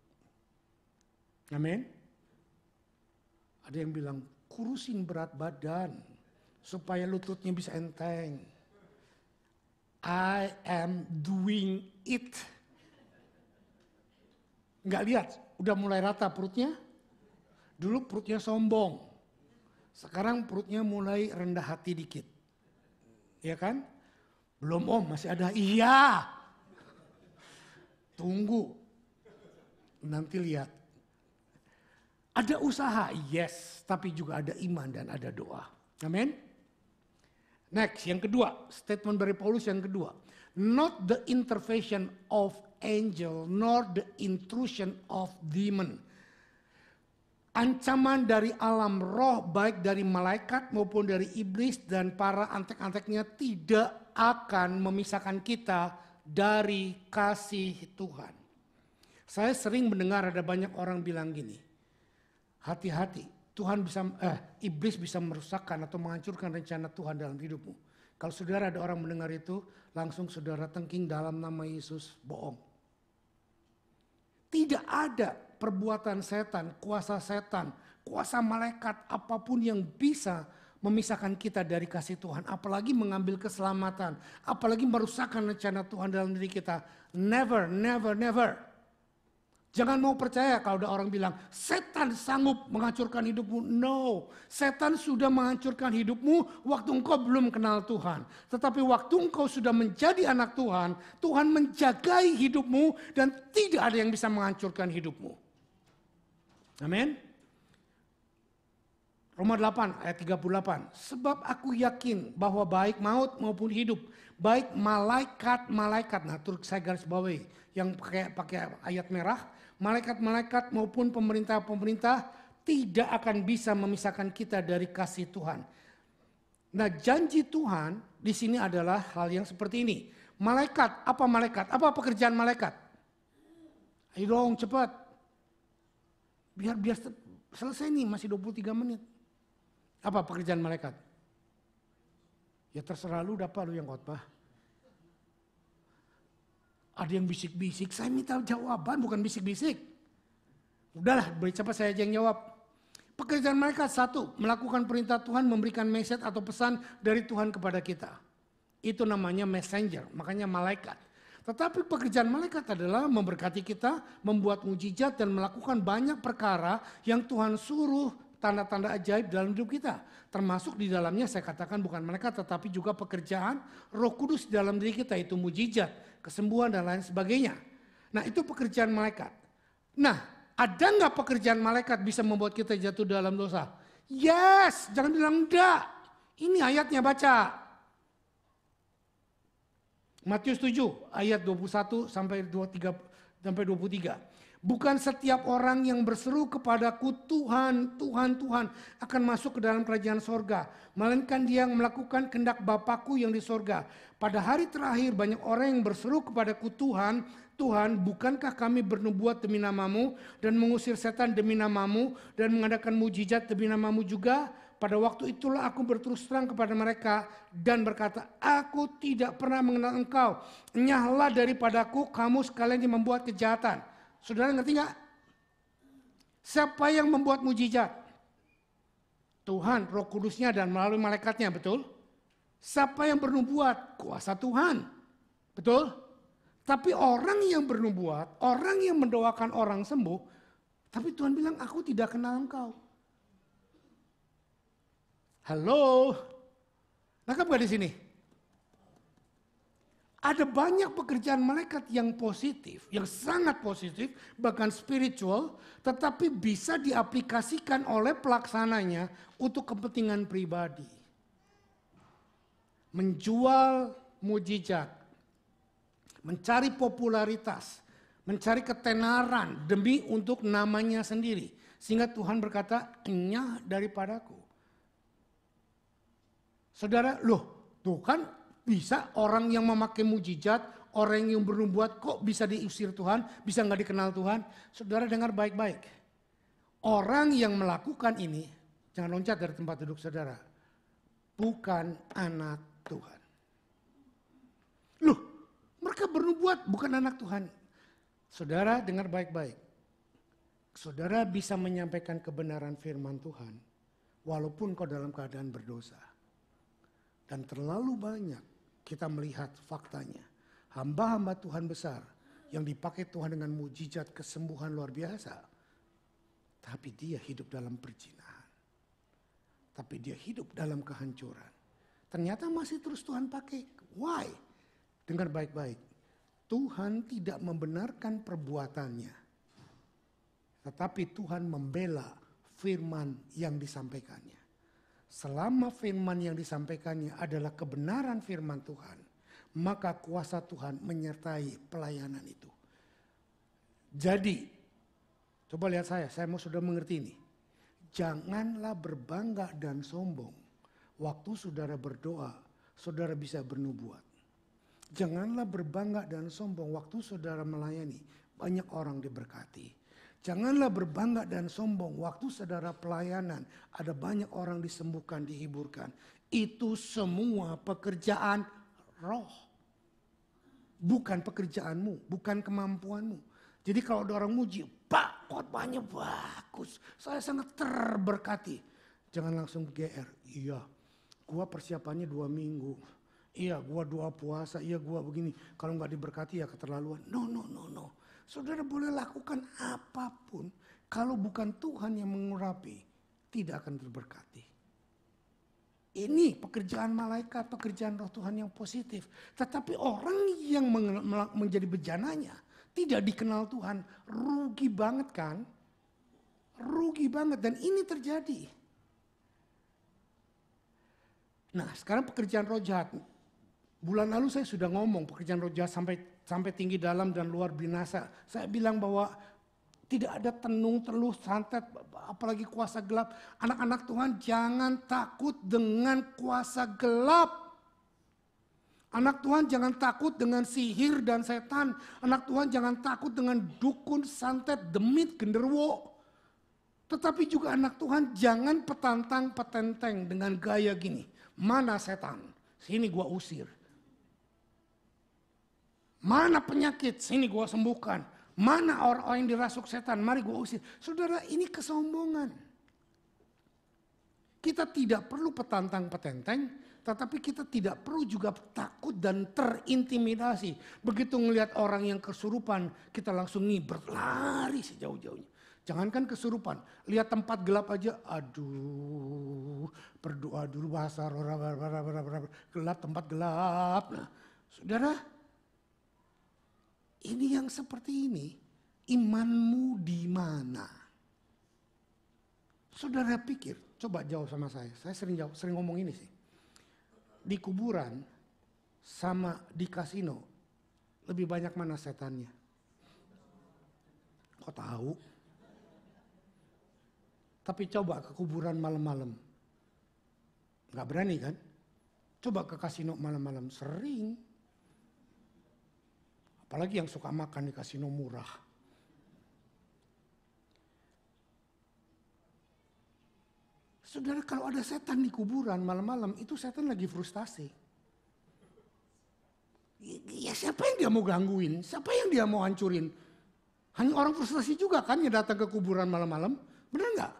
Amin. Ada yang bilang kurusin berat badan supaya lututnya bisa enteng. I am doing it. Nggak lihat, udah mulai rata perutnya. Dulu perutnya sombong. Sekarang perutnya mulai rendah hati dikit. Ya kan? Belum om, masih ada iya. Tunggu. Nanti lihat. Ada usaha, yes. Tapi juga ada iman dan ada doa. Amin. Next, yang kedua, statement dari Paulus yang kedua. Not the intervention of angel, nor the intrusion of demon. Ancaman dari alam roh, baik dari malaikat maupun dari iblis dan para antek-anteknya tidak akan memisahkan kita dari kasih Tuhan. Saya sering mendengar ada banyak orang bilang gini, hati-hati Tuhan bisa eh, iblis bisa merusakkan atau menghancurkan rencana Tuhan dalam hidupmu. Kalau saudara ada orang mendengar itu, langsung saudara tengking dalam nama Yesus bohong. Tidak ada perbuatan setan, kuasa setan, kuasa malaikat apapun yang bisa memisahkan kita dari kasih Tuhan, apalagi mengambil keselamatan, apalagi merusakkan rencana Tuhan dalam diri kita. Never, never, never. Jangan mau percaya kalau ada orang bilang, setan sanggup menghancurkan hidupmu. No, setan sudah menghancurkan hidupmu waktu engkau belum kenal Tuhan. Tetapi waktu engkau sudah menjadi anak Tuhan, Tuhan menjagai hidupmu dan tidak ada yang bisa menghancurkan hidupmu. Amin. Roma 8 ayat 38. Sebab aku yakin bahwa baik maut maupun hidup, baik malaikat-malaikat. Nah, turut saya garis bawahi yang pakai pakai ayat merah malaikat-malaikat maupun pemerintah-pemerintah tidak akan bisa memisahkan kita dari kasih Tuhan. Nah, janji Tuhan di sini adalah hal yang seperti ini. Malaikat, apa malaikat? Apa pekerjaan malaikat? Ayo dong cepat. Biar biar selesai nih masih 23 menit. Apa pekerjaan malaikat? Ya terserah lu dapat lu yang khotbah. Ada yang bisik-bisik, saya minta jawaban bukan bisik-bisik. Udahlah, beri cepat saya aja yang jawab. Pekerjaan mereka satu, melakukan perintah Tuhan memberikan message atau pesan dari Tuhan kepada kita. Itu namanya messenger, makanya malaikat. Tetapi pekerjaan malaikat adalah memberkati kita, membuat mujizat dan melakukan banyak perkara yang Tuhan suruh tanda-tanda ajaib dalam hidup kita. Termasuk di dalamnya saya katakan bukan mereka tetapi juga pekerjaan roh kudus dalam diri kita itu mujizat kesembuhan dan lain sebagainya. Nah itu pekerjaan malaikat. Nah ada nggak pekerjaan malaikat bisa membuat kita jatuh dalam dosa? Yes, jangan bilang enggak. Ini ayatnya baca. Matius 7 ayat 21 sampai 23 sampai 23. Bukan setiap orang yang berseru kepadaku Tuhan, Tuhan, Tuhan akan masuk ke dalam kerajaan sorga. Melainkan dia yang melakukan kendak Bapakku yang di sorga. Pada hari terakhir banyak orang yang berseru kepadaku Tuhan, Tuhan bukankah kami bernubuat demi namamu dan mengusir setan demi namamu dan mengadakan mujizat demi namamu juga? Pada waktu itulah aku berterus terang kepada mereka dan berkata, Aku tidak pernah mengenal engkau. Nyahlah daripadaku kamu sekalian yang membuat kejahatan. Saudara ngerti nggak? Siapa yang membuat mujizat? Tuhan, roh kudusnya dan melalui malaikatnya, betul? Siapa yang bernubuat? Kuasa Tuhan, betul? Tapi orang yang bernubuat, orang yang mendoakan orang sembuh, tapi Tuhan bilang, aku tidak kenal engkau. Halo, nangkap gak di sini? Ada banyak pekerjaan malaikat yang positif, yang sangat positif, bahkan spiritual, tetapi bisa diaplikasikan oleh pelaksananya untuk kepentingan pribadi. Menjual mujizat, mencari popularitas, mencari ketenaran demi untuk namanya sendiri. Sehingga Tuhan berkata, enyah daripadaku. Saudara, loh, tuh kan bisa orang yang memakai mujizat, orang yang bernubuat kok bisa diusir Tuhan, bisa nggak dikenal Tuhan? Saudara dengar baik-baik. Orang yang melakukan ini, jangan loncat dari tempat duduk saudara, bukan anak Tuhan. Loh, mereka bernubuat bukan anak Tuhan. Saudara dengar baik-baik. Saudara bisa menyampaikan kebenaran firman Tuhan walaupun kau dalam keadaan berdosa. Dan terlalu banyak kita melihat faktanya. Hamba-hamba Tuhan besar yang dipakai Tuhan dengan mujizat kesembuhan luar biasa. Tapi dia hidup dalam perjinahan. Tapi dia hidup dalam kehancuran. Ternyata masih terus Tuhan pakai. Why? Dengar baik-baik. Tuhan tidak membenarkan perbuatannya. Tetapi Tuhan membela firman yang disampaikannya selama firman yang disampaikannya adalah kebenaran firman Tuhan, maka kuasa Tuhan menyertai pelayanan itu. Jadi, coba lihat saya, saya mau sudah mengerti ini. Janganlah berbangga dan sombong. Waktu saudara berdoa, saudara bisa bernubuat. Janganlah berbangga dan sombong waktu saudara melayani. Banyak orang diberkati. Janganlah berbangga dan sombong waktu saudara pelayanan. Ada banyak orang disembuhkan, dihiburkan. Itu semua pekerjaan roh. Bukan pekerjaanmu, bukan kemampuanmu. Jadi kalau ada orang muji, Pak banyak bagus. Saya sangat terberkati. Jangan langsung GR. Iya, gua persiapannya dua minggu. Iya, gua dua puasa. Iya, gua begini. Kalau nggak diberkati ya keterlaluan. No, no, no, no. Saudara boleh lakukan apapun, kalau bukan Tuhan yang mengurapi, tidak akan terberkati. Ini pekerjaan malaikat, pekerjaan roh Tuhan yang positif. Tetapi orang yang menjadi bejananya, tidak dikenal Tuhan, rugi banget kan? Rugi banget dan ini terjadi. Nah sekarang pekerjaan roh jahat. Bulan lalu saya sudah ngomong pekerjaan roh jahat sampai sampai tinggi dalam dan luar binasa. Saya bilang bahwa tidak ada tenung, teluh, santet, apalagi kuasa gelap. Anak-anak Tuhan jangan takut dengan kuasa gelap. Anak Tuhan jangan takut dengan sihir dan setan. Anak Tuhan jangan takut dengan dukun, santet, demit, genderwo. Tetapi juga anak Tuhan jangan petantang, petenteng dengan gaya gini. Mana setan? Sini gua usir Mana penyakit? Sini gue sembuhkan. Mana orang-orang yang dirasuk setan? Mari gue usir. Saudara, ini kesombongan. Kita tidak perlu petantang petenteng, tetapi kita tidak perlu juga takut dan terintimidasi. Begitu melihat orang yang kesurupan, kita langsung nih berlari sejauh-jauhnya. Jangankan kesurupan, lihat tempat gelap aja, aduh, berdoa dulu bahasa gelap tempat gelap. Nah, saudara, ini yang seperti ini, imanmu di mana? Saudara pikir, coba jawab sama saya. Saya sering jawab, sering ngomong ini sih. Di kuburan sama di kasino lebih banyak mana setannya? Kok tahu? Tapi coba ke kuburan malam-malam. Gak berani kan? Coba ke kasino malam-malam sering Apalagi yang suka makan di kasino murah. Saudara kalau ada setan di kuburan malam-malam itu setan lagi frustasi. Ya, ya siapa yang dia mau gangguin? Siapa yang dia mau hancurin? Hanya orang frustasi juga kan yang datang ke kuburan malam-malam. Benar nggak?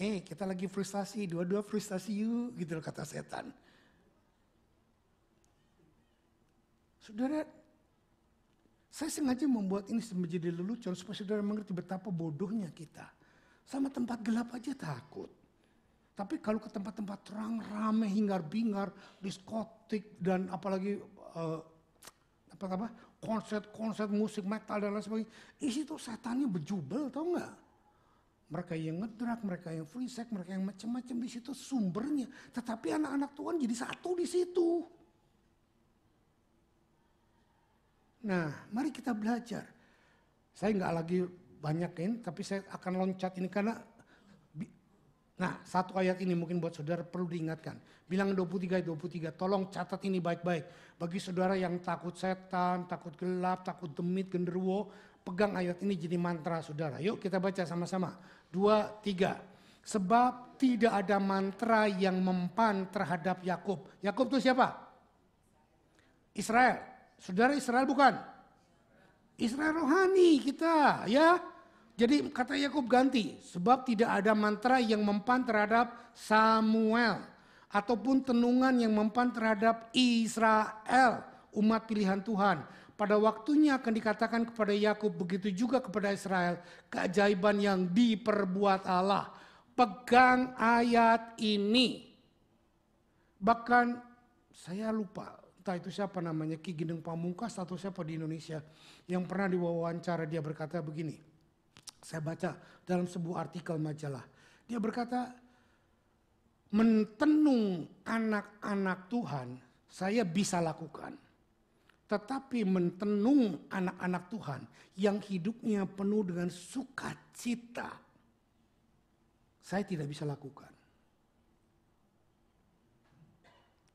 Eh kita lagi frustasi, dua-dua frustasi yuk gitu kata setan. Saudara saya sengaja membuat ini menjadi lelucon supaya saudara mengerti betapa bodohnya kita. Sama tempat gelap aja takut. Tapi kalau ke tempat-tempat terang rame hingar-bingar, diskotik dan apalagi uh, apa apa konser-konser musik metal dan lain sebagainya, isi situ setannya berjubel tau nggak? Mereka yang ngedrak, mereka yang free sex, mereka yang macam-macam di situ sumbernya. Tetapi anak-anak Tuhan jadi satu di situ. Nah, mari kita belajar. Saya nggak lagi banyakin, tapi saya akan loncat ini karena Nah, satu ayat ini mungkin buat saudara perlu diingatkan. Bilang 23 23, tolong catat ini baik-baik. Bagi saudara yang takut setan, takut gelap, takut demit, genderuwo, pegang ayat ini jadi mantra saudara. Yuk kita baca sama-sama. Dua, tiga. Sebab tidak ada mantra yang mempan terhadap Yakub. Yakub itu siapa? Israel. Saudara Israel bukan? Israel rohani kita ya. Jadi kata Yakub ganti, sebab tidak ada mantra yang mempan terhadap Samuel ataupun tenungan yang mempan terhadap Israel, umat pilihan Tuhan. Pada waktunya akan dikatakan kepada Yakub begitu juga kepada Israel, keajaiban yang diperbuat Allah. Pegang ayat ini. Bahkan saya lupa entah itu siapa namanya Ki Gendeng Pamungkas atau siapa di Indonesia yang pernah diwawancara dia berkata begini. Saya baca dalam sebuah artikel majalah. Dia berkata mentenung anak-anak Tuhan saya bisa lakukan. Tetapi mentenung anak-anak Tuhan yang hidupnya penuh dengan sukacita saya tidak bisa lakukan.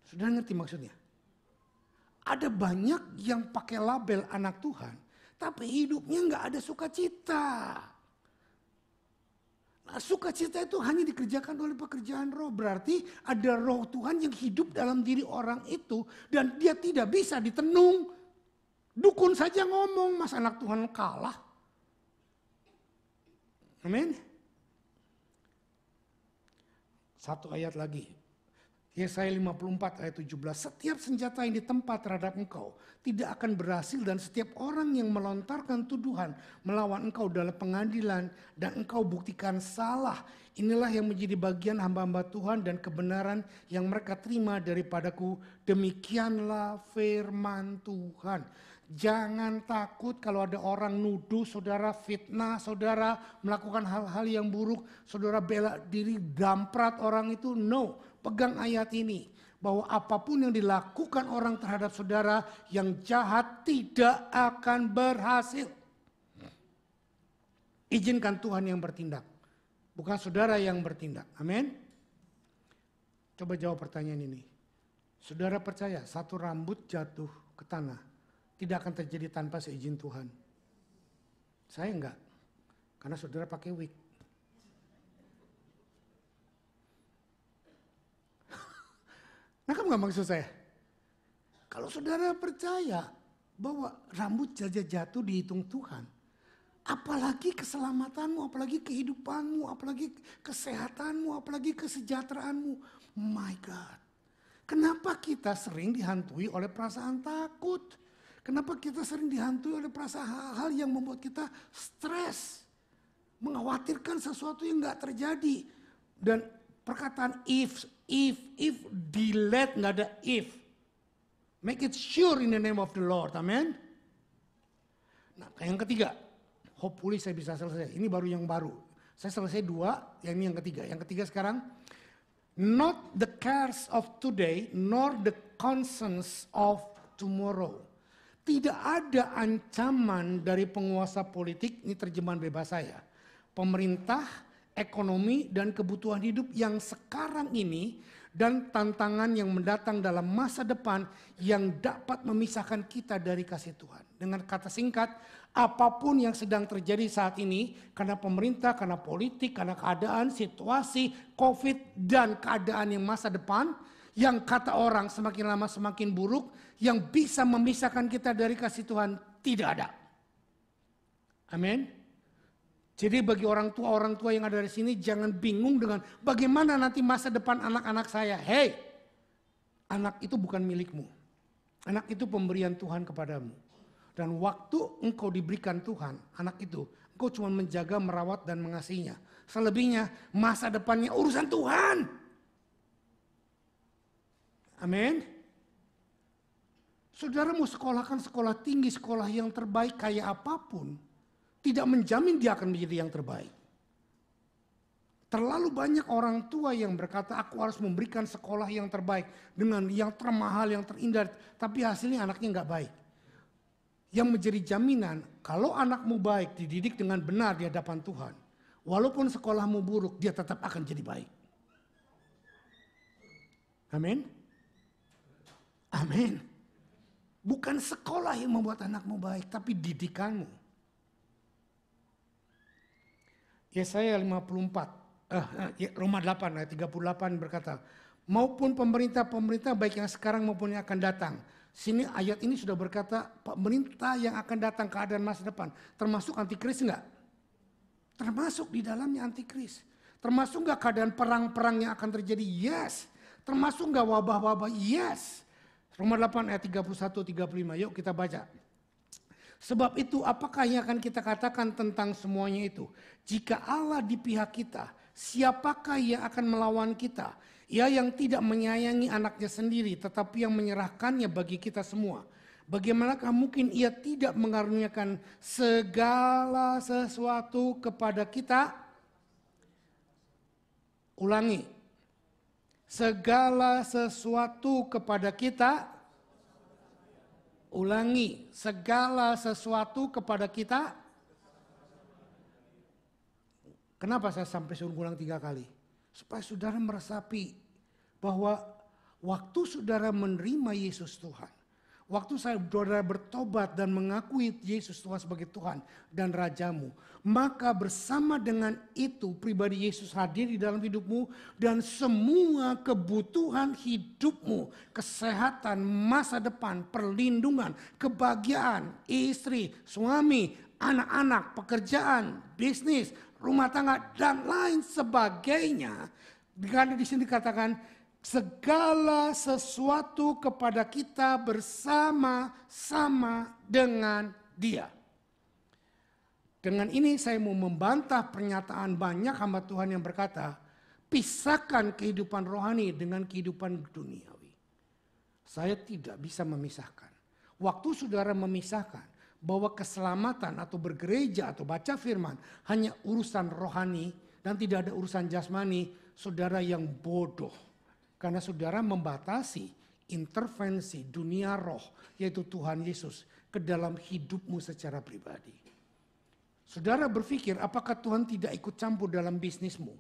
Sudah ngerti maksudnya? Ada banyak yang pakai label anak Tuhan, tapi hidupnya nggak ada sukacita. Nah, sukacita itu hanya dikerjakan oleh pekerjaan roh. Berarti ada roh Tuhan yang hidup dalam diri orang itu. Dan dia tidak bisa ditenung. Dukun saja ngomong, mas anak Tuhan kalah. Amin. Satu ayat lagi. Yesaya 54 ayat 17, setiap senjata yang ditempa terhadap engkau tidak akan berhasil dan setiap orang yang melontarkan tuduhan melawan engkau dalam pengadilan dan engkau buktikan salah. Inilah yang menjadi bagian hamba-hamba Tuhan dan kebenaran yang mereka terima daripadaku. Demikianlah firman Tuhan. Jangan takut kalau ada orang nuduh saudara fitnah, saudara melakukan hal-hal yang buruk, saudara bela diri damprat orang itu. No, Pegang ayat ini bahwa apapun yang dilakukan orang terhadap saudara yang jahat tidak akan berhasil. Izinkan Tuhan yang bertindak, bukan saudara yang bertindak. Amin. Coba jawab pertanyaan ini. Saudara percaya satu rambut jatuh ke tanah tidak akan terjadi tanpa seizin Tuhan? Saya enggak. Karena saudara pakai wig. Nah kamu gak maksud saya? Kalau saudara percaya bahwa rambut jajah jatuh dihitung Tuhan, apalagi keselamatanmu, apalagi kehidupanmu, apalagi kesehatanmu, apalagi kesejahteraanmu. My God. Kenapa kita sering dihantui oleh perasaan takut? Kenapa kita sering dihantui oleh perasaan hal-hal yang membuat kita stres? Mengkhawatirkan sesuatu yang gak terjadi. Dan perkataan if If, if, delete, nggak ada if. Make it sure in the name of the Lord, amen. Nah, yang ketiga, hopefully saya bisa selesai. Ini baru yang baru. Saya selesai dua, yang ini yang ketiga. Yang ketiga sekarang, not the cares of today, nor the concerns of tomorrow. Tidak ada ancaman dari penguasa politik, ini terjemahan bebas saya. Pemerintah, ekonomi, dan kebutuhan hidup yang sekarang ini dan tantangan yang mendatang dalam masa depan yang dapat memisahkan kita dari kasih Tuhan. Dengan kata singkat, apapun yang sedang terjadi saat ini karena pemerintah, karena politik, karena keadaan, situasi, Covid dan keadaan yang masa depan yang kata orang semakin lama semakin buruk yang bisa memisahkan kita dari kasih Tuhan tidak ada. Amin. Jadi bagi orang tua-orang tua yang ada di sini jangan bingung dengan bagaimana nanti masa depan anak-anak saya. Hei, anak itu bukan milikmu. Anak itu pemberian Tuhan kepadamu. Dan waktu engkau diberikan Tuhan, anak itu, engkau cuma menjaga, merawat, dan mengasihinya. Selebihnya masa depannya urusan Tuhan. Amin. Saudara mau sekolahkan sekolah tinggi, sekolah yang terbaik kayak apapun tidak menjamin dia akan menjadi yang terbaik. Terlalu banyak orang tua yang berkata, aku harus memberikan sekolah yang terbaik dengan yang termahal, yang terindah, tapi hasilnya anaknya nggak baik. Yang menjadi jaminan, kalau anakmu baik, dididik dengan benar di hadapan Tuhan, walaupun sekolahmu buruk, dia tetap akan jadi baik. Amin. Amin. Bukan sekolah yang membuat anakmu baik, tapi didikanmu. Yesaya 54, eh, Roma 8 ayat 38 berkata, maupun pemerintah-pemerintah baik yang sekarang maupun yang akan datang. Sini ayat ini sudah berkata pemerintah yang akan datang keadaan masa depan, termasuk antikris enggak? Termasuk di dalamnya antikris. Termasuk enggak keadaan perang-perang yang akan terjadi? Yes. Termasuk enggak wabah-wabah? Yes. Roma 8 ayat 31 35. Yuk kita baca. Sebab itu apakah yang akan kita katakan tentang semuanya itu? Jika Allah di pihak kita, siapakah yang akan melawan kita? Ia yang tidak menyayangi anaknya sendiri tetapi yang menyerahkannya bagi kita semua. Bagaimanakah mungkin ia tidak mengaruniakan segala sesuatu kepada kita? Ulangi. Segala sesuatu kepada kita Ulangi, segala sesuatu kepada kita. Kenapa saya sampai suruh ulang tiga kali? Supaya saudara meresapi bahwa waktu saudara menerima Yesus Tuhan, waktu saudara bertobat dan mengakui Yesus Tuhan sebagai Tuhan dan Rajamu, maka bersama dengan itu pribadi Yesus hadir di dalam hidupmu dan semua kebutuhan hidupmu, kesehatan, masa depan, perlindungan, kebahagiaan, istri, suami, anak-anak, pekerjaan, bisnis, rumah tangga dan lain sebagainya. Karena di sini dikatakan segala sesuatu kepada kita bersama-sama dengan Dia. Dengan ini saya mau membantah pernyataan banyak hamba Tuhan yang berkata, pisahkan kehidupan rohani dengan kehidupan duniawi. Saya tidak bisa memisahkan. Waktu saudara memisahkan bahwa keselamatan atau bergereja atau baca firman hanya urusan rohani dan tidak ada urusan jasmani, saudara yang bodoh. Karena saudara membatasi intervensi dunia roh yaitu Tuhan Yesus ke dalam hidupmu secara pribadi. Saudara berpikir apakah Tuhan tidak ikut campur dalam bisnismu?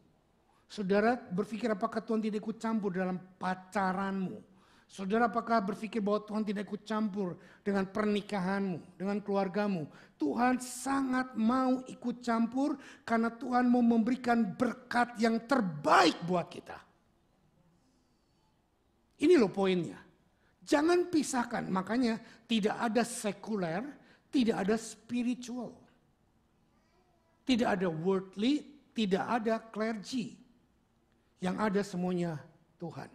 Saudara berpikir apakah Tuhan tidak ikut campur dalam pacaranmu? Saudara apakah berpikir bahwa Tuhan tidak ikut campur dengan pernikahanmu, dengan keluargamu? Tuhan sangat mau ikut campur karena Tuhan mau memberikan berkat yang terbaik buat kita. Ini loh poinnya. Jangan pisahkan, makanya tidak ada sekuler, tidak ada spiritual. Tidak ada worldly, tidak ada clergy. Yang ada semuanya Tuhan.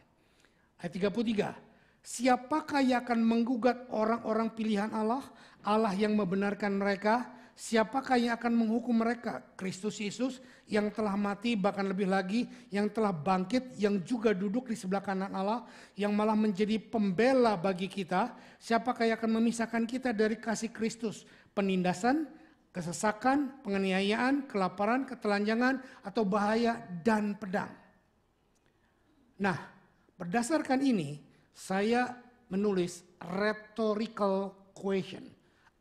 Ayat 33. Siapakah yang akan menggugat orang-orang pilihan Allah? Allah yang membenarkan mereka. Siapakah yang akan menghukum mereka? Kristus Yesus yang telah mati bahkan lebih lagi yang telah bangkit yang juga duduk di sebelah kanan Allah yang malah menjadi pembela bagi kita. Siapakah yang akan memisahkan kita dari kasih Kristus? Penindasan, kesesakan, penganiayaan, kelaparan, ketelanjangan, atau bahaya dan pedang. Nah, berdasarkan ini, saya menulis rhetorical question.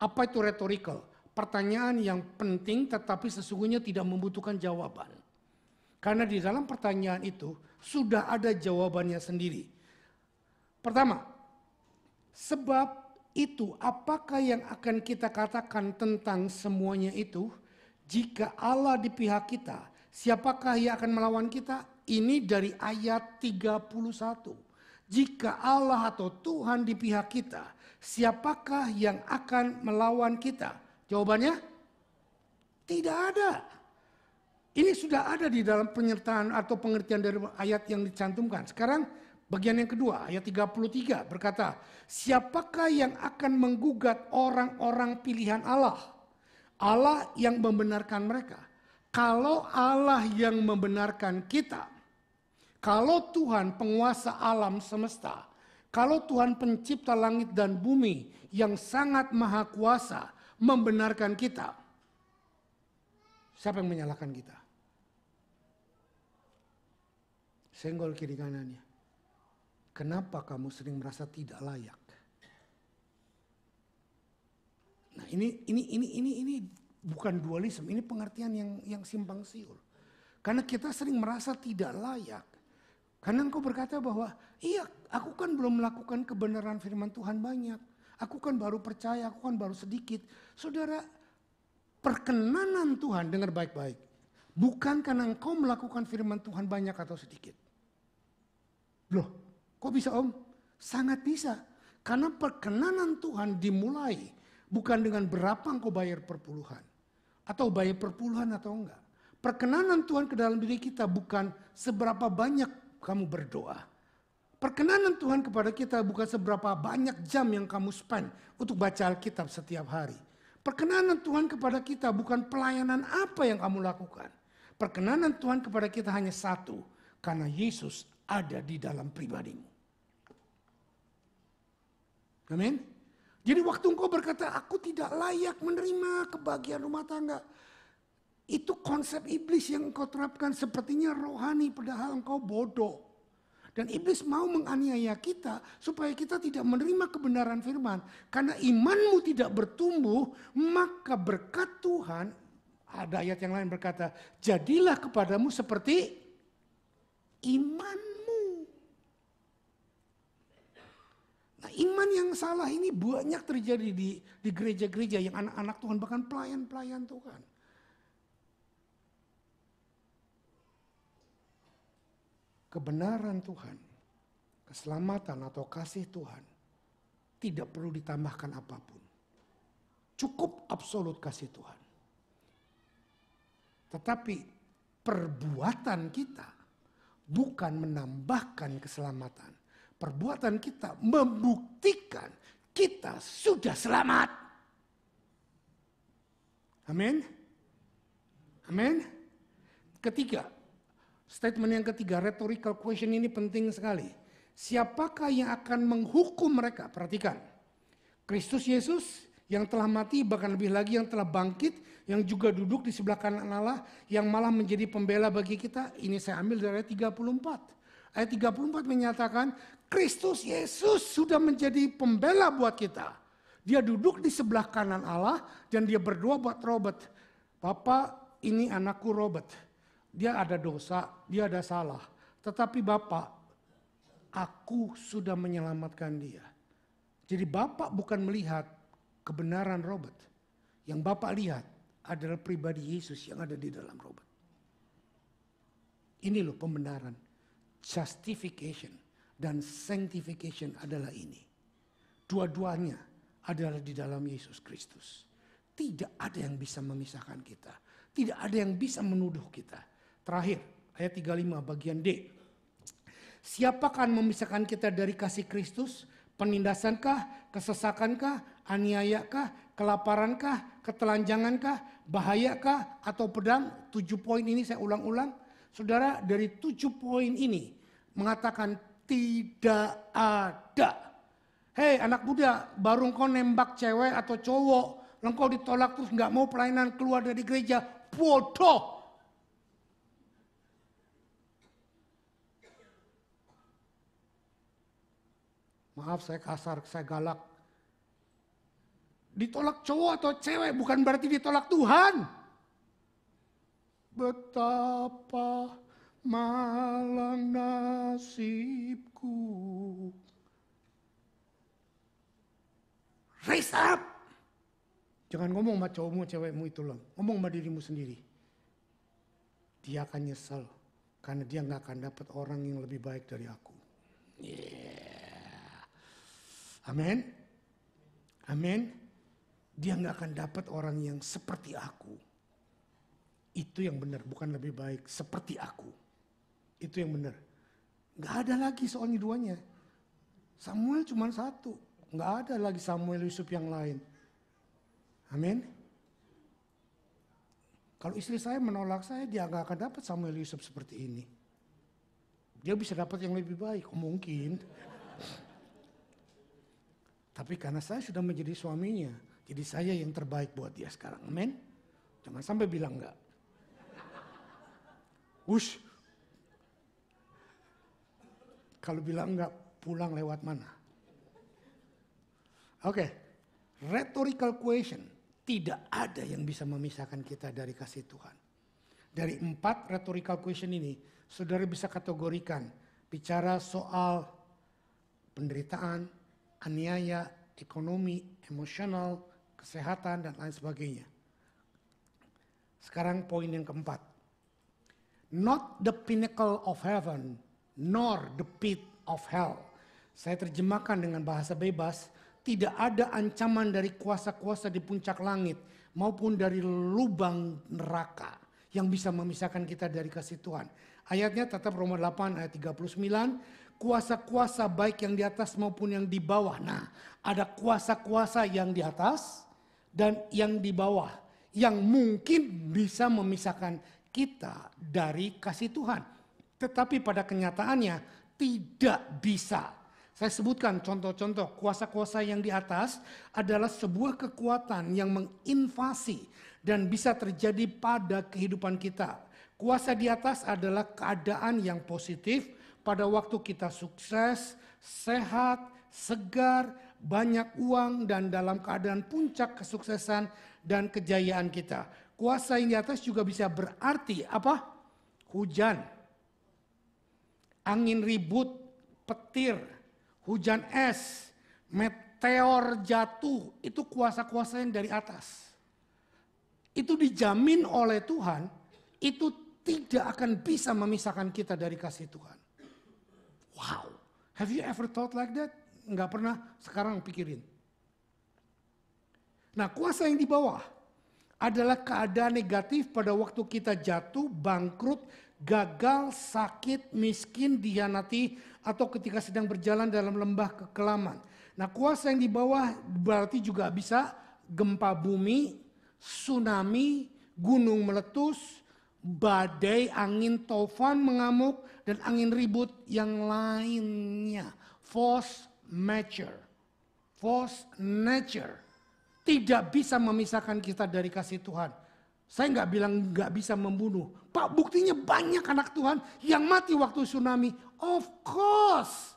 Apa itu rhetorical? Pertanyaan yang penting tetapi sesungguhnya tidak membutuhkan jawaban. Karena di dalam pertanyaan itu sudah ada jawabannya sendiri. Pertama, sebab itu apakah yang akan kita katakan tentang semuanya itu? Jika Allah di pihak kita, siapakah yang akan melawan kita? Ini dari ayat 31. Jika Allah atau Tuhan di pihak kita, siapakah yang akan melawan kita? Jawabannya tidak ada. Ini sudah ada di dalam penyertaan atau pengertian dari ayat yang dicantumkan. Sekarang Bagian yang kedua, ayat 33 berkata, Siapakah yang akan menggugat orang-orang pilihan Allah? Allah yang membenarkan mereka. Kalau Allah yang membenarkan kita, kalau Tuhan penguasa alam semesta, kalau Tuhan pencipta langit dan bumi yang sangat maha kuasa membenarkan kita, siapa yang menyalahkan kita? Senggol kiri kanannya. Kenapa kamu sering merasa tidak layak? Nah, ini ini ini ini ini bukan dualisme, ini pengertian yang yang simpang siur. Karena kita sering merasa tidak layak. Karena engkau berkata bahwa, iya aku kan belum melakukan kebenaran firman Tuhan banyak. Aku kan baru percaya, aku kan baru sedikit. Saudara, perkenanan Tuhan, dengar baik-baik. Bukan karena engkau melakukan firman Tuhan banyak atau sedikit. Loh, Kok bisa om? Sangat bisa. Karena perkenanan Tuhan dimulai bukan dengan berapa engkau bayar perpuluhan. Atau bayar perpuluhan atau enggak. Perkenanan Tuhan ke dalam diri kita bukan seberapa banyak kamu berdoa. Perkenanan Tuhan kepada kita bukan seberapa banyak jam yang kamu spend untuk baca Alkitab setiap hari. Perkenanan Tuhan kepada kita bukan pelayanan apa yang kamu lakukan. Perkenanan Tuhan kepada kita hanya satu, karena Yesus ada di dalam pribadimu. Amin. Jadi waktu engkau berkata, aku tidak layak menerima kebahagiaan rumah tangga. Itu konsep iblis yang engkau terapkan sepertinya rohani padahal engkau bodoh. Dan iblis mau menganiaya kita supaya kita tidak menerima kebenaran firman. Karena imanmu tidak bertumbuh, maka berkat Tuhan, ada ayat yang lain berkata, jadilah kepadamu seperti iman iman yang salah ini banyak terjadi di di gereja-gereja yang anak-anak Tuhan bahkan pelayan-pelayan Tuhan. Kebenaran Tuhan, keselamatan atau kasih Tuhan tidak perlu ditambahkan apapun. Cukup absolut kasih Tuhan. Tetapi perbuatan kita bukan menambahkan keselamatan perbuatan kita membuktikan kita sudah selamat. Amin. Amin. Ketiga, statement yang ketiga, rhetorical question ini penting sekali. Siapakah yang akan menghukum mereka? Perhatikan. Kristus Yesus yang telah mati bahkan lebih lagi yang telah bangkit yang juga duduk di sebelah kanan Allah yang malah menjadi pembela bagi kita ini saya ambil dari ayat 34 ayat 34 menyatakan Kristus Yesus sudah menjadi pembela buat kita. Dia duduk di sebelah kanan Allah dan dia berdoa buat Robert. Bapak ini anakku Robert. Dia ada dosa, dia ada salah. Tetapi Bapak, aku sudah menyelamatkan dia. Jadi Bapak bukan melihat kebenaran Robert. Yang Bapak lihat adalah pribadi Yesus yang ada di dalam Robert. Ini loh pembenaran. Justification dan sanctification adalah ini. Dua-duanya adalah di dalam Yesus Kristus. Tidak ada yang bisa memisahkan kita. Tidak ada yang bisa menuduh kita. Terakhir, ayat 35 bagian D. Siapakah memisahkan kita dari kasih Kristus? Penindasankah, kesesakankah, aniayakah, kelaparankah, ketelanjangankah, bahayakah, atau pedang? Tujuh poin ini saya ulang-ulang. Saudara, dari tujuh poin ini mengatakan tidak ada. Hei anak muda, baru kau nembak cewek atau cowok, engkau ditolak terus nggak mau pelayanan keluar dari gereja, bodoh. Maaf saya kasar, saya galak. Ditolak cowok atau cewek bukan berarti ditolak Tuhan. Betapa malang nasibku. Raise up! Jangan ngomong sama cowokmu, cewekmu itu loh. Ngomong sama dirimu sendiri. Dia akan nyesel. Karena dia nggak akan dapat orang yang lebih baik dari aku. Yeah. Amin. Amin. Dia nggak akan dapat orang yang seperti aku. Itu yang benar, bukan lebih baik. Seperti aku. Itu yang benar. Gak ada lagi soalnya duanya. Samuel cuma satu. Gak ada lagi Samuel Yusuf yang lain. Amin. Kalau istri saya menolak saya, dia nggak akan dapat Samuel Yusuf seperti ini. Dia bisa dapat yang lebih baik, mungkin. Tapi karena saya sudah menjadi suaminya, jadi saya yang terbaik buat dia sekarang. Amin. Jangan sampai bilang enggak. Wush, kalau bilang enggak, pulang lewat mana? Oke, okay. rhetorical question. Tidak ada yang bisa memisahkan kita dari kasih Tuhan. Dari empat rhetorical question ini, saudara bisa kategorikan. Bicara soal penderitaan, aniaya, ekonomi, emosional, kesehatan, dan lain sebagainya. Sekarang poin yang keempat. Not the pinnacle of heaven, nor the pit of hell. Saya terjemahkan dengan bahasa bebas, tidak ada ancaman dari kuasa-kuasa di puncak langit maupun dari lubang neraka yang bisa memisahkan kita dari kasih Tuhan. Ayatnya tetap Roma 8 ayat 39, kuasa-kuasa baik yang di atas maupun yang di bawah. Nah, ada kuasa-kuasa yang di atas dan yang di bawah yang mungkin bisa memisahkan kita dari kasih Tuhan. Tetapi pada kenyataannya tidak bisa. Saya sebutkan contoh-contoh kuasa-kuasa yang di atas adalah sebuah kekuatan yang menginvasi dan bisa terjadi pada kehidupan kita. Kuasa di atas adalah keadaan yang positif pada waktu kita sukses, sehat, segar, banyak uang dan dalam keadaan puncak kesuksesan dan kejayaan kita. Kuasa yang di atas juga bisa berarti apa? Hujan angin ribut, petir, hujan es, meteor jatuh, itu kuasa-kuasa yang dari atas. Itu dijamin oleh Tuhan, itu tidak akan bisa memisahkan kita dari kasih Tuhan. Wow, have you ever thought like that? Enggak pernah, sekarang pikirin. Nah kuasa yang di bawah adalah keadaan negatif pada waktu kita jatuh, bangkrut, gagal, sakit, miskin, dihianati, atau ketika sedang berjalan dalam lembah kekelaman. Nah kuasa yang di bawah berarti juga bisa gempa bumi, tsunami, gunung meletus, badai, angin taufan mengamuk, dan angin ribut yang lainnya. Force nature. Force nature. Tidak bisa memisahkan kita dari kasih Tuhan. Saya nggak bilang nggak bisa membunuh. Pak buktinya banyak anak Tuhan yang mati waktu tsunami. Of course.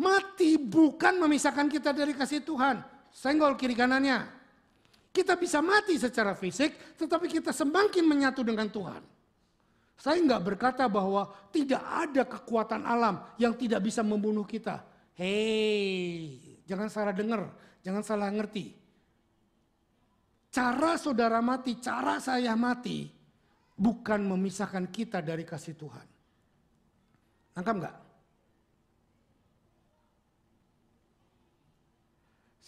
Mati bukan memisahkan kita dari kasih Tuhan. Senggol kiri kanannya. Kita bisa mati secara fisik, tetapi kita semakin menyatu dengan Tuhan. Saya nggak berkata bahwa tidak ada kekuatan alam yang tidak bisa membunuh kita. Hei, jangan salah dengar, jangan salah ngerti. Cara saudara mati, cara saya mati, bukan memisahkan kita dari kasih Tuhan. Nangkap nggak?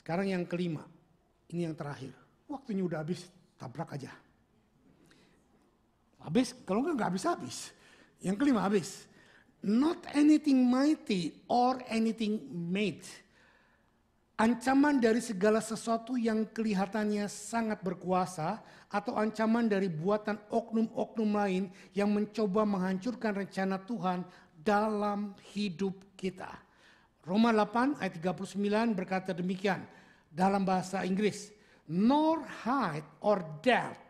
Sekarang yang kelima, ini yang terakhir. Waktunya udah habis, tabrak aja. Habis, kalau nggak nggak habis-habis. Yang kelima habis. Not anything mighty or anything made Ancaman dari segala sesuatu yang kelihatannya sangat berkuasa atau ancaman dari buatan oknum-oknum lain yang mencoba menghancurkan rencana Tuhan dalam hidup kita. Roma 8 ayat 39 berkata demikian dalam bahasa Inggris. Nor height or depth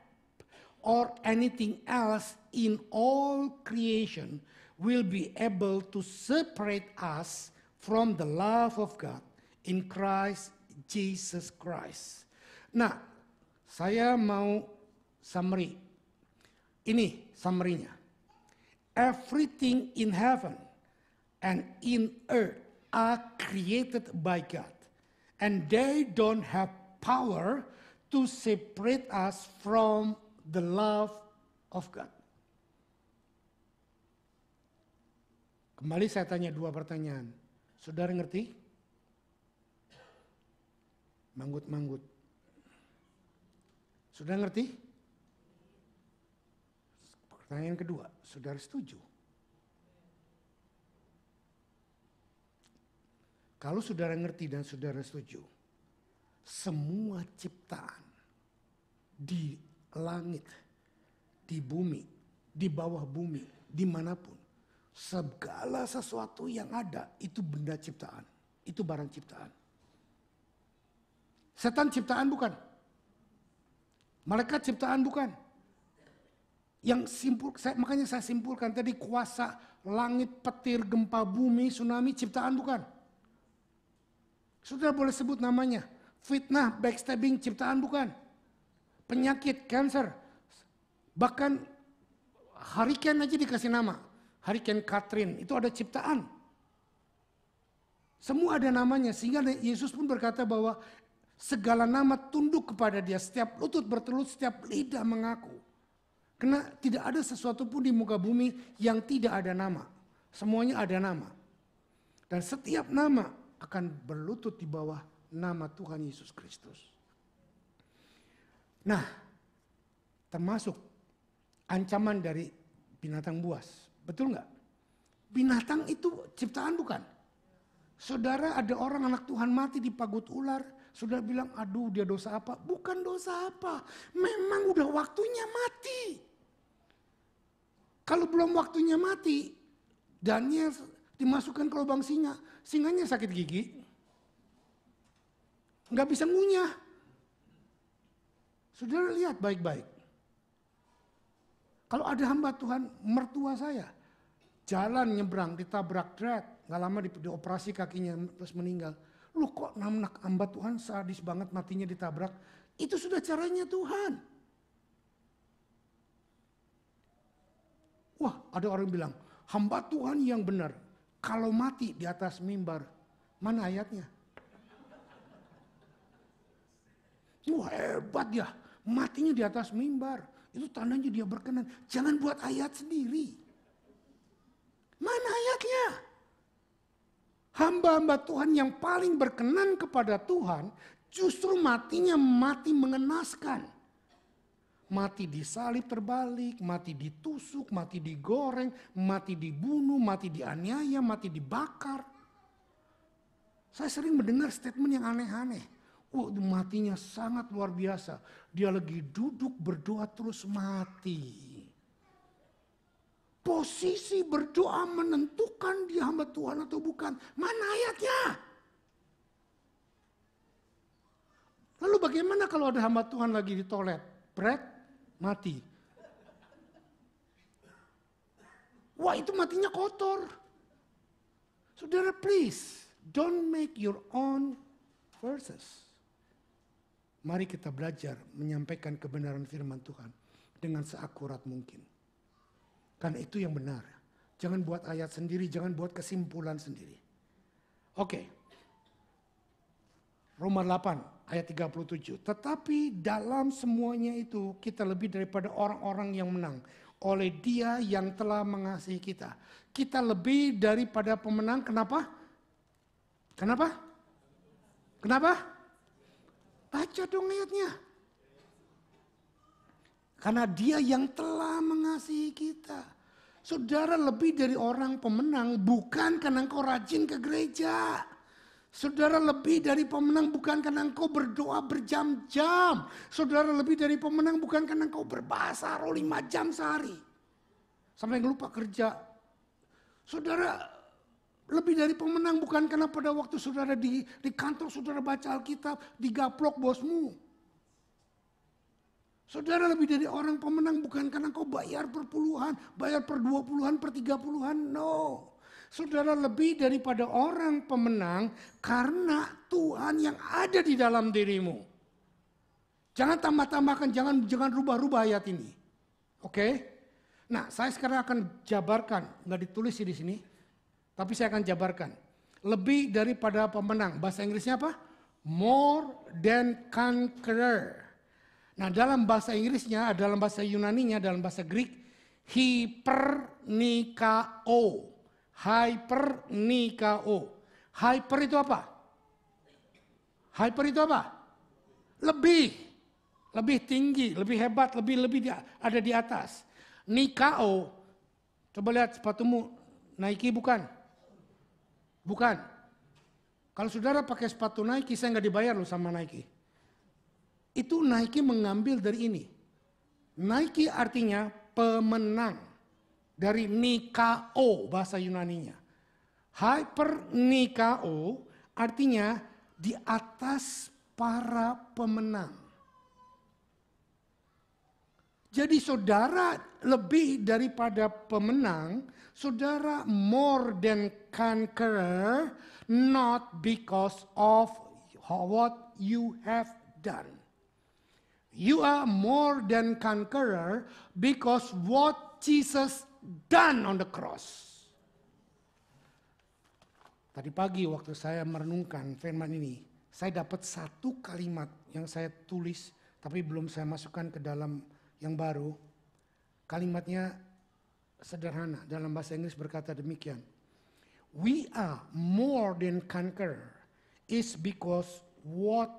or anything else in all creation will be able to separate us from the love of God in Christ Jesus Christ. Nah, saya mau summary. Ini summary-nya. Everything in heaven and in earth are created by God. And they don't have power to separate us from the love of God. Kembali saya tanya dua pertanyaan. Saudara ngerti? manggut-manggut. Sudah ngerti? Pertanyaan kedua, saudara setuju? Kalau saudara ngerti dan saudara setuju, semua ciptaan di langit, di bumi, di bawah bumi, dimanapun, segala sesuatu yang ada itu benda ciptaan, itu barang ciptaan. Setan ciptaan bukan. Malaikat ciptaan bukan. Yang simpul, saya, makanya saya simpulkan tadi kuasa langit, petir, gempa bumi, tsunami ciptaan bukan. sudah boleh sebut namanya. Fitnah, backstabbing ciptaan bukan. Penyakit, cancer. Bahkan harikan aja dikasih nama. Harikan Katrin, itu ada ciptaan. Semua ada namanya, sehingga Yesus pun berkata bahwa Segala nama tunduk kepada dia, setiap lutut bertelut, setiap lidah mengaku. Karena tidak ada sesuatu pun di muka bumi yang tidak ada nama. Semuanya ada nama. Dan setiap nama akan berlutut di bawah nama Tuhan Yesus Kristus. Nah, termasuk ancaman dari binatang buas. Betul nggak? Binatang itu ciptaan bukan? Saudara ada orang anak Tuhan mati di pagut ular, sudah bilang, aduh dia dosa apa? Bukan dosa apa. Memang udah waktunya mati. Kalau belum waktunya mati, Daniel dimasukkan ke lubang singa. Singanya sakit gigi. Nggak bisa ngunyah. Sudah lihat baik-baik. Kalau ada hamba Tuhan, mertua saya, jalan nyebrang, ditabrak drag, nggak lama dioperasi kakinya terus meninggal. Lu kok namnak ambat Tuhan sadis banget matinya ditabrak? Itu sudah caranya Tuhan. Wah ada orang bilang, hamba Tuhan yang benar. Kalau mati di atas mimbar, mana ayatnya? Wah hebat ya, matinya di atas mimbar. Itu tandanya dia berkenan. Jangan buat ayat sendiri. Mana ayatnya? Hamba-hamba Tuhan yang paling berkenan kepada Tuhan justru matinya mati mengenaskan. Mati disalib terbalik, mati ditusuk, mati digoreng, mati dibunuh, mati dianiaya, mati dibakar. Saya sering mendengar statement yang aneh-aneh. Wah, matinya sangat luar biasa. Dia lagi duduk berdoa terus mati. Posisi berdoa menentukan dia hamba Tuhan atau bukan. Mana ayatnya? Lalu bagaimana kalau ada hamba Tuhan lagi di toilet? Pret, mati. Wah itu matinya kotor. Saudara please, don't make your own verses. Mari kita belajar menyampaikan kebenaran firman Tuhan dengan seakurat mungkin. Karena itu yang benar. Jangan buat ayat sendiri, jangan buat kesimpulan sendiri. Oke. Okay. Roma 8 ayat 37. Tetapi dalam semuanya itu kita lebih daripada orang-orang yang menang oleh Dia yang telah mengasihi kita. Kita lebih daripada pemenang kenapa? Kenapa? Kenapa? Baca dong ayatnya. Karena Dia yang telah mengasihi kita. Saudara lebih dari orang pemenang bukan karena engkau rajin ke gereja. Saudara lebih dari pemenang bukan karena engkau berdoa berjam-jam. Saudara lebih dari pemenang bukan karena engkau berbahasa roh lima jam sehari. Sampai lupa kerja. Saudara lebih dari pemenang bukan karena pada waktu saudara di, di kantor saudara baca Alkitab, digaplok bosmu. Saudara lebih dari orang pemenang bukan karena kau bayar per puluhan, bayar per dua puluhan, per tiga puluhan. No. Saudara lebih daripada orang pemenang karena Tuhan yang ada di dalam dirimu. Jangan tambah-tambahkan, jangan jangan rubah-rubah ayat ini. Oke? Okay? Nah, saya sekarang akan jabarkan, nggak ditulis di sini, tapi saya akan jabarkan. Lebih daripada pemenang, bahasa Inggrisnya apa? More than conqueror. Nah dalam bahasa Inggrisnya, dalam bahasa Yunaninya, dalam bahasa Greek, hypernikao. Hypernikao. Hyper itu apa? Hyper itu apa? Lebih. Lebih tinggi, lebih hebat, lebih lebih di, ada di atas. Nikao. Coba lihat sepatumu Nike bukan? Bukan. Kalau saudara pakai sepatu Nike, saya nggak dibayar loh sama Nike itu Nike mengambil dari ini. Nike artinya pemenang dari Nikao bahasa Yunaninya. Hyper Nikao artinya di atas para pemenang. Jadi saudara lebih daripada pemenang, saudara more than conqueror, not because of what you have done. You are more than conqueror because what Jesus done on the cross. Tadi pagi waktu saya merenungkan firman ini, saya dapat satu kalimat yang saya tulis tapi belum saya masukkan ke dalam yang baru. Kalimatnya sederhana dalam bahasa Inggris berkata demikian. We are more than conqueror is because what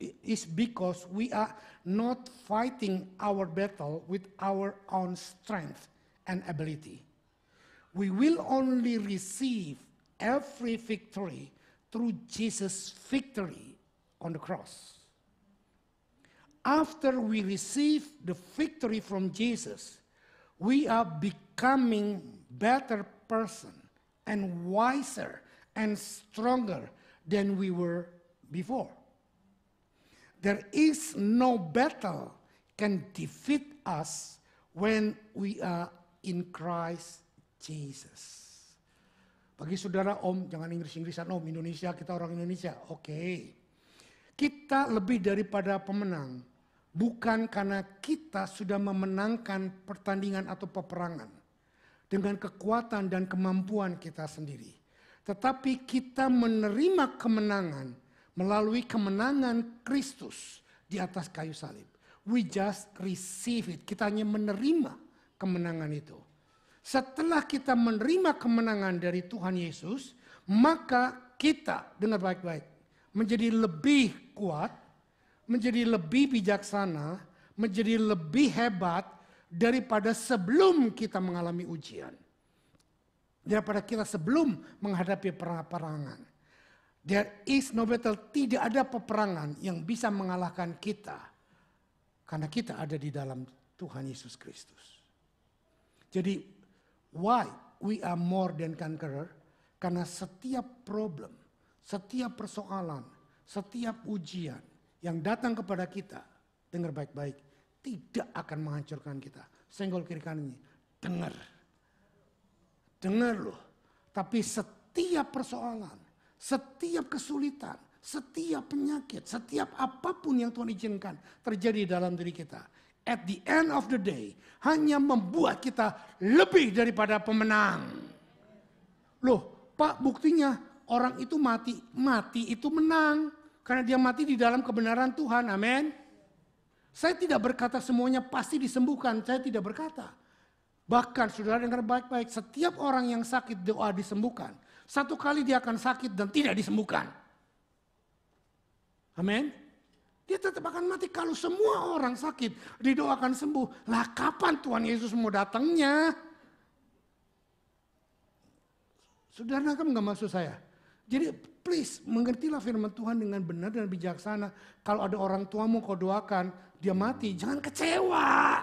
is because we are not fighting our battle with our own strength and ability. We will only receive every victory through Jesus' victory on the cross. After we receive the victory from Jesus, we are becoming better person and wiser and stronger than we were before. There is no battle can defeat us when we are in Christ Jesus. Bagi saudara om, jangan Inggris-Inggrisan om, Indonesia, kita orang Indonesia. Oke. Okay. Kita lebih daripada pemenang. Bukan karena kita sudah memenangkan pertandingan atau peperangan. Dengan kekuatan dan kemampuan kita sendiri. Tetapi kita menerima kemenangan melalui kemenangan Kristus di atas kayu salib. We just receive it. Kita hanya menerima kemenangan itu. Setelah kita menerima kemenangan dari Tuhan Yesus, maka kita dengar baik-baik menjadi lebih kuat, menjadi lebih bijaksana, menjadi lebih hebat daripada sebelum kita mengalami ujian. Daripada kita sebelum menghadapi perang-perangan. There is no battle, tidak ada peperangan yang bisa mengalahkan kita. Karena kita ada di dalam Tuhan Yesus Kristus. Jadi, why we are more than conqueror? Karena setiap problem, setiap persoalan, setiap ujian yang datang kepada kita, dengar baik-baik, tidak akan menghancurkan kita. Senggol kiri kanannya, dengar. Dengar loh. Tapi setiap persoalan, setiap kesulitan, setiap penyakit, setiap apapun yang Tuhan izinkan terjadi dalam diri kita. At the end of the day, hanya membuat kita lebih daripada pemenang. Loh, Pak, buktinya orang itu mati, mati itu menang. Karena dia mati di dalam kebenaran Tuhan, amin. Saya tidak berkata semuanya pasti disembuhkan, saya tidak berkata. Bahkan saudara dengar baik-baik, setiap orang yang sakit doa disembuhkan. Satu kali dia akan sakit dan tidak disembuhkan. Amin. Dia tetap akan mati kalau semua orang sakit didoakan sembuh. Lah kapan Tuhan Yesus mau datangnya? Saudara kamu nggak maksud saya? Jadi please mengertilah firman Tuhan dengan benar dan bijaksana. Kalau ada orang tuamu kau doakan, dia mati, jangan kecewa.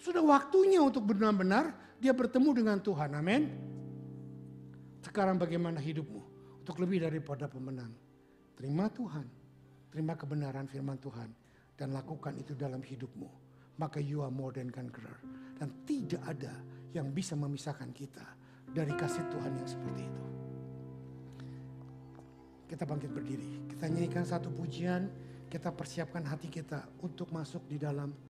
Sudah waktunya untuk benar-benar dia bertemu dengan Tuhan. Amin. Sekarang bagaimana hidupmu untuk lebih daripada pemenang. Terima Tuhan, terima kebenaran firman Tuhan dan lakukan itu dalam hidupmu. Maka you are more than conqueror. Dan tidak ada yang bisa memisahkan kita dari kasih Tuhan yang seperti itu. Kita bangkit berdiri, kita nyanyikan satu pujian, kita persiapkan hati kita untuk masuk di dalam